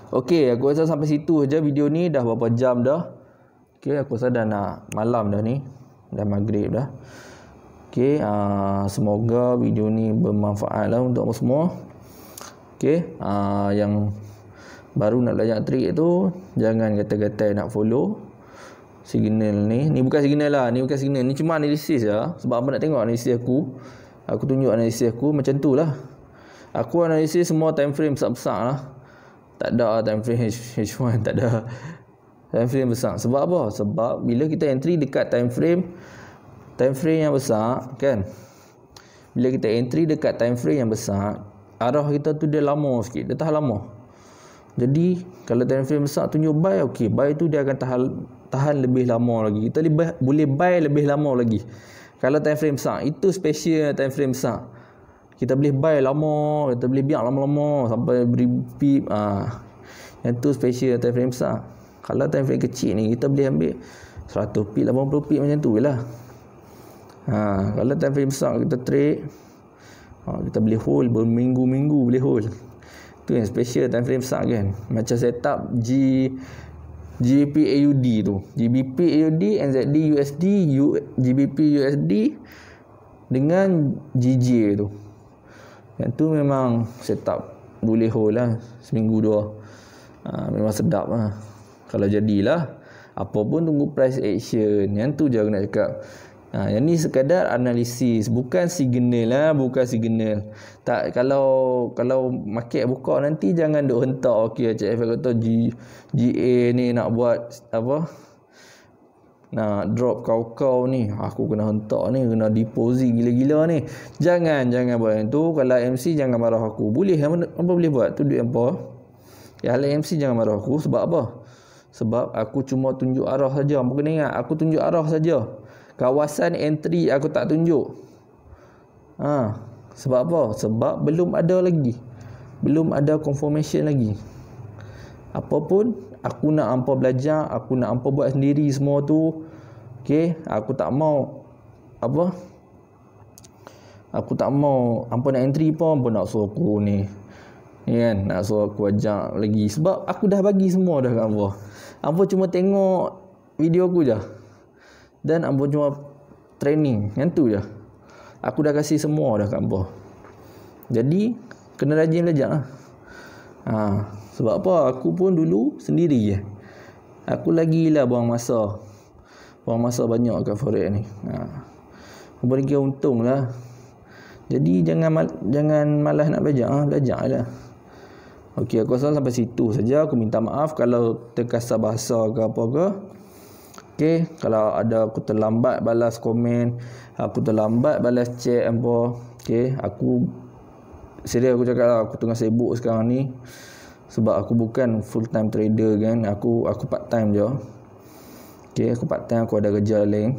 Okey, aku rasa sampai situ aja video ni dah berapa jam dah. Okey, aku rasa dah nak malam dah ni. Dah maghrib dah. Okey, uh, semoga video ni bermanfaat lah untuk semua. Okey, uh, yang baru nak belajar trik tu jangan kata-kata nak follow signal ni ni bukan signal lah ni bukan signal ni cuma analisis lah sebab apa nak tengok analisis aku aku tunjuk analisis aku macam tu lah aku analisis semua time frame besar-besar lah tak ada time frame H1 tak ada time frame besar sebab apa sebab bila kita entry dekat time frame time frame yang besar kan bila kita entry dekat time frame yang besar arah kita tu dia lama sikit dia tahan lama jadi kalau time frame besar tunjuk buy okey buy tu dia akan tahan tahan lebih lama lagi. Kita lebih boleh buy lebih lama lagi. Kalau time frame besar itu special time frame besar. Kita boleh buy lama, kita boleh biar lama-lama sampai beribu ah. Yang tu special time frame besar. Kalau time frame kecil ni kita boleh ambil 100 pip, 80 pip macam tu jelah. Ha, kalau time frame besar kita trade ha, kita boleh hold berminggu-minggu boleh hold tu yang special time frame besar kan macam setup G GBP AUD tu GBP AUD NZD USD U, GBP USD dengan GJ tu yang tu memang setup boleh hold lah seminggu dua ha, memang sedap lah kalau jadilah apa pun tunggu price action yang tu je aku nak cakap Ha, yang ni sekadar analisis, bukan signal lah, ha? bukan signal. Tak kalau kalau market buka nanti jangan duk hentak okey Cik Efek kata G, GA ni nak buat apa? Nak drop kau-kau ni, aku kena hentak ni, kena deposit gila-gila ni. Jangan jangan buat yang tu. Kalau MC jangan marah aku. Boleh apa boleh buat? Tu duit apa? Ya, kalau MC jangan marah aku sebab apa? Sebab aku cuma tunjuk arah saja. Apa kena ingat? Aku tunjuk arah saja kawasan entry aku tak tunjuk. Ha, sebab apa? Sebab belum ada lagi. Belum ada confirmation lagi. Apapun, aku nak hangpa belajar, aku nak hangpa buat sendiri semua tu. Okey, aku tak mau apa? Aku tak mau hangpa nak entry pun hangpa nak suruh aku ni. Ya kan? Nak suruh aku ajak lagi. Sebab aku dah bagi semua dah kat hangpa. Hangpa cuma tengok video aku je. Dan Ambo cuma training. Yang tu je. Aku dah kasih semua dah kat Ambo. Jadi, kena rajin belajar lah. Ha. Sebab apa? Aku pun dulu sendiri je. Aku lagi lah buang masa. Buang masa banyak kat Forex ni. Ha. Kemudian kira untung lah. Jadi jangan mal, jangan malas nak belajar. Ha, belajar lah. Okey, aku rasa sampai situ saja. Aku minta maaf kalau terkasar bahasa ke apa ke. Okey, kalau ada aku terlambat balas komen, aku terlambat balas chat apa. Okey, aku serius aku cakap lah, aku tengah sibuk sekarang ni. Sebab aku bukan full time trader kan. Aku aku part time je. Okey, aku part time aku ada kerja lain.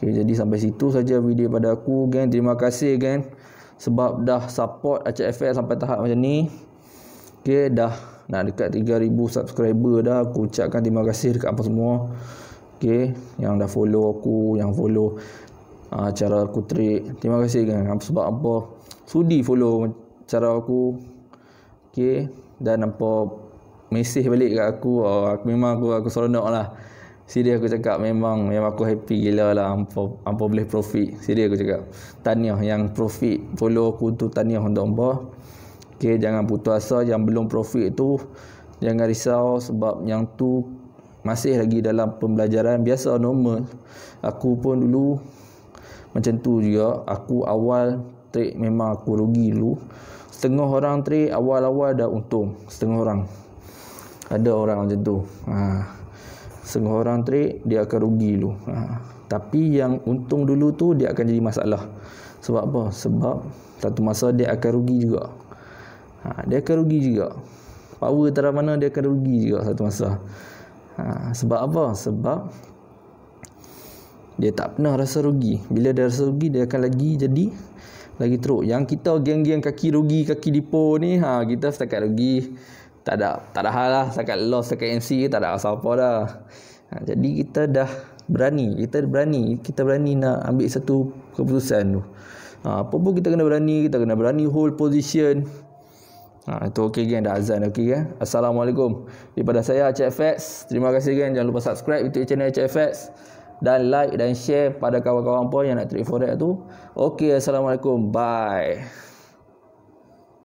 Okey, jadi sampai situ saja video pada aku kan. Terima kasih kan sebab dah support Acik FX sampai tahap macam ni. Okey, dah Nah dekat 3000 subscriber dah aku ucapkan terima kasih dekat apa semua. okay, yang dah follow aku, yang follow uh, cara aku trik. Terima kasih kan sebab apa? Sudi follow cara aku. okay, dan apa mesej balik kat aku. Oh, aku memang aku aku seronok lah. Siri aku cakap memang memang aku happy gila lah ampa ampa boleh profit. Siri aku cakap. Tahniah yang profit follow aku tu tahniah untuk ampa. Okay, jangan putus asa yang belum profit tu jangan risau sebab yang tu masih lagi dalam pembelajaran biasa normal. Aku pun dulu macam tu juga. Aku awal trade memang aku rugi dulu. Setengah orang trade awal-awal dah untung. Setengah orang. Ada orang macam tu. Ha. Setengah orang trade dia akan rugi dulu. Ha. Tapi yang untung dulu tu dia akan jadi masalah. Sebab apa? Sebab satu masa dia akan rugi juga ha, dia akan rugi juga power tak mana dia akan rugi juga satu masa ha, sebab apa? sebab dia tak pernah rasa rugi bila dia rasa rugi dia akan lagi jadi lagi teruk yang kita geng-geng kaki rugi kaki dipo ni ha, kita setakat rugi tak ada tak ada hal lah setakat loss setakat MC tak ada asal apa dah ha, jadi kita dah berani kita berani kita berani nak ambil satu keputusan tu ha, apa pun kita kena berani kita kena berani hold position Ha, itu okey geng dah azan okey geng. Assalamualaikum. Daripada saya Acik FX. Terima kasih geng. Jangan lupa subscribe YouTube channel Acik FX. Dan like dan share pada kawan-kawan pun yang nak trade forex tu. Okey. Assalamualaikum. Bye.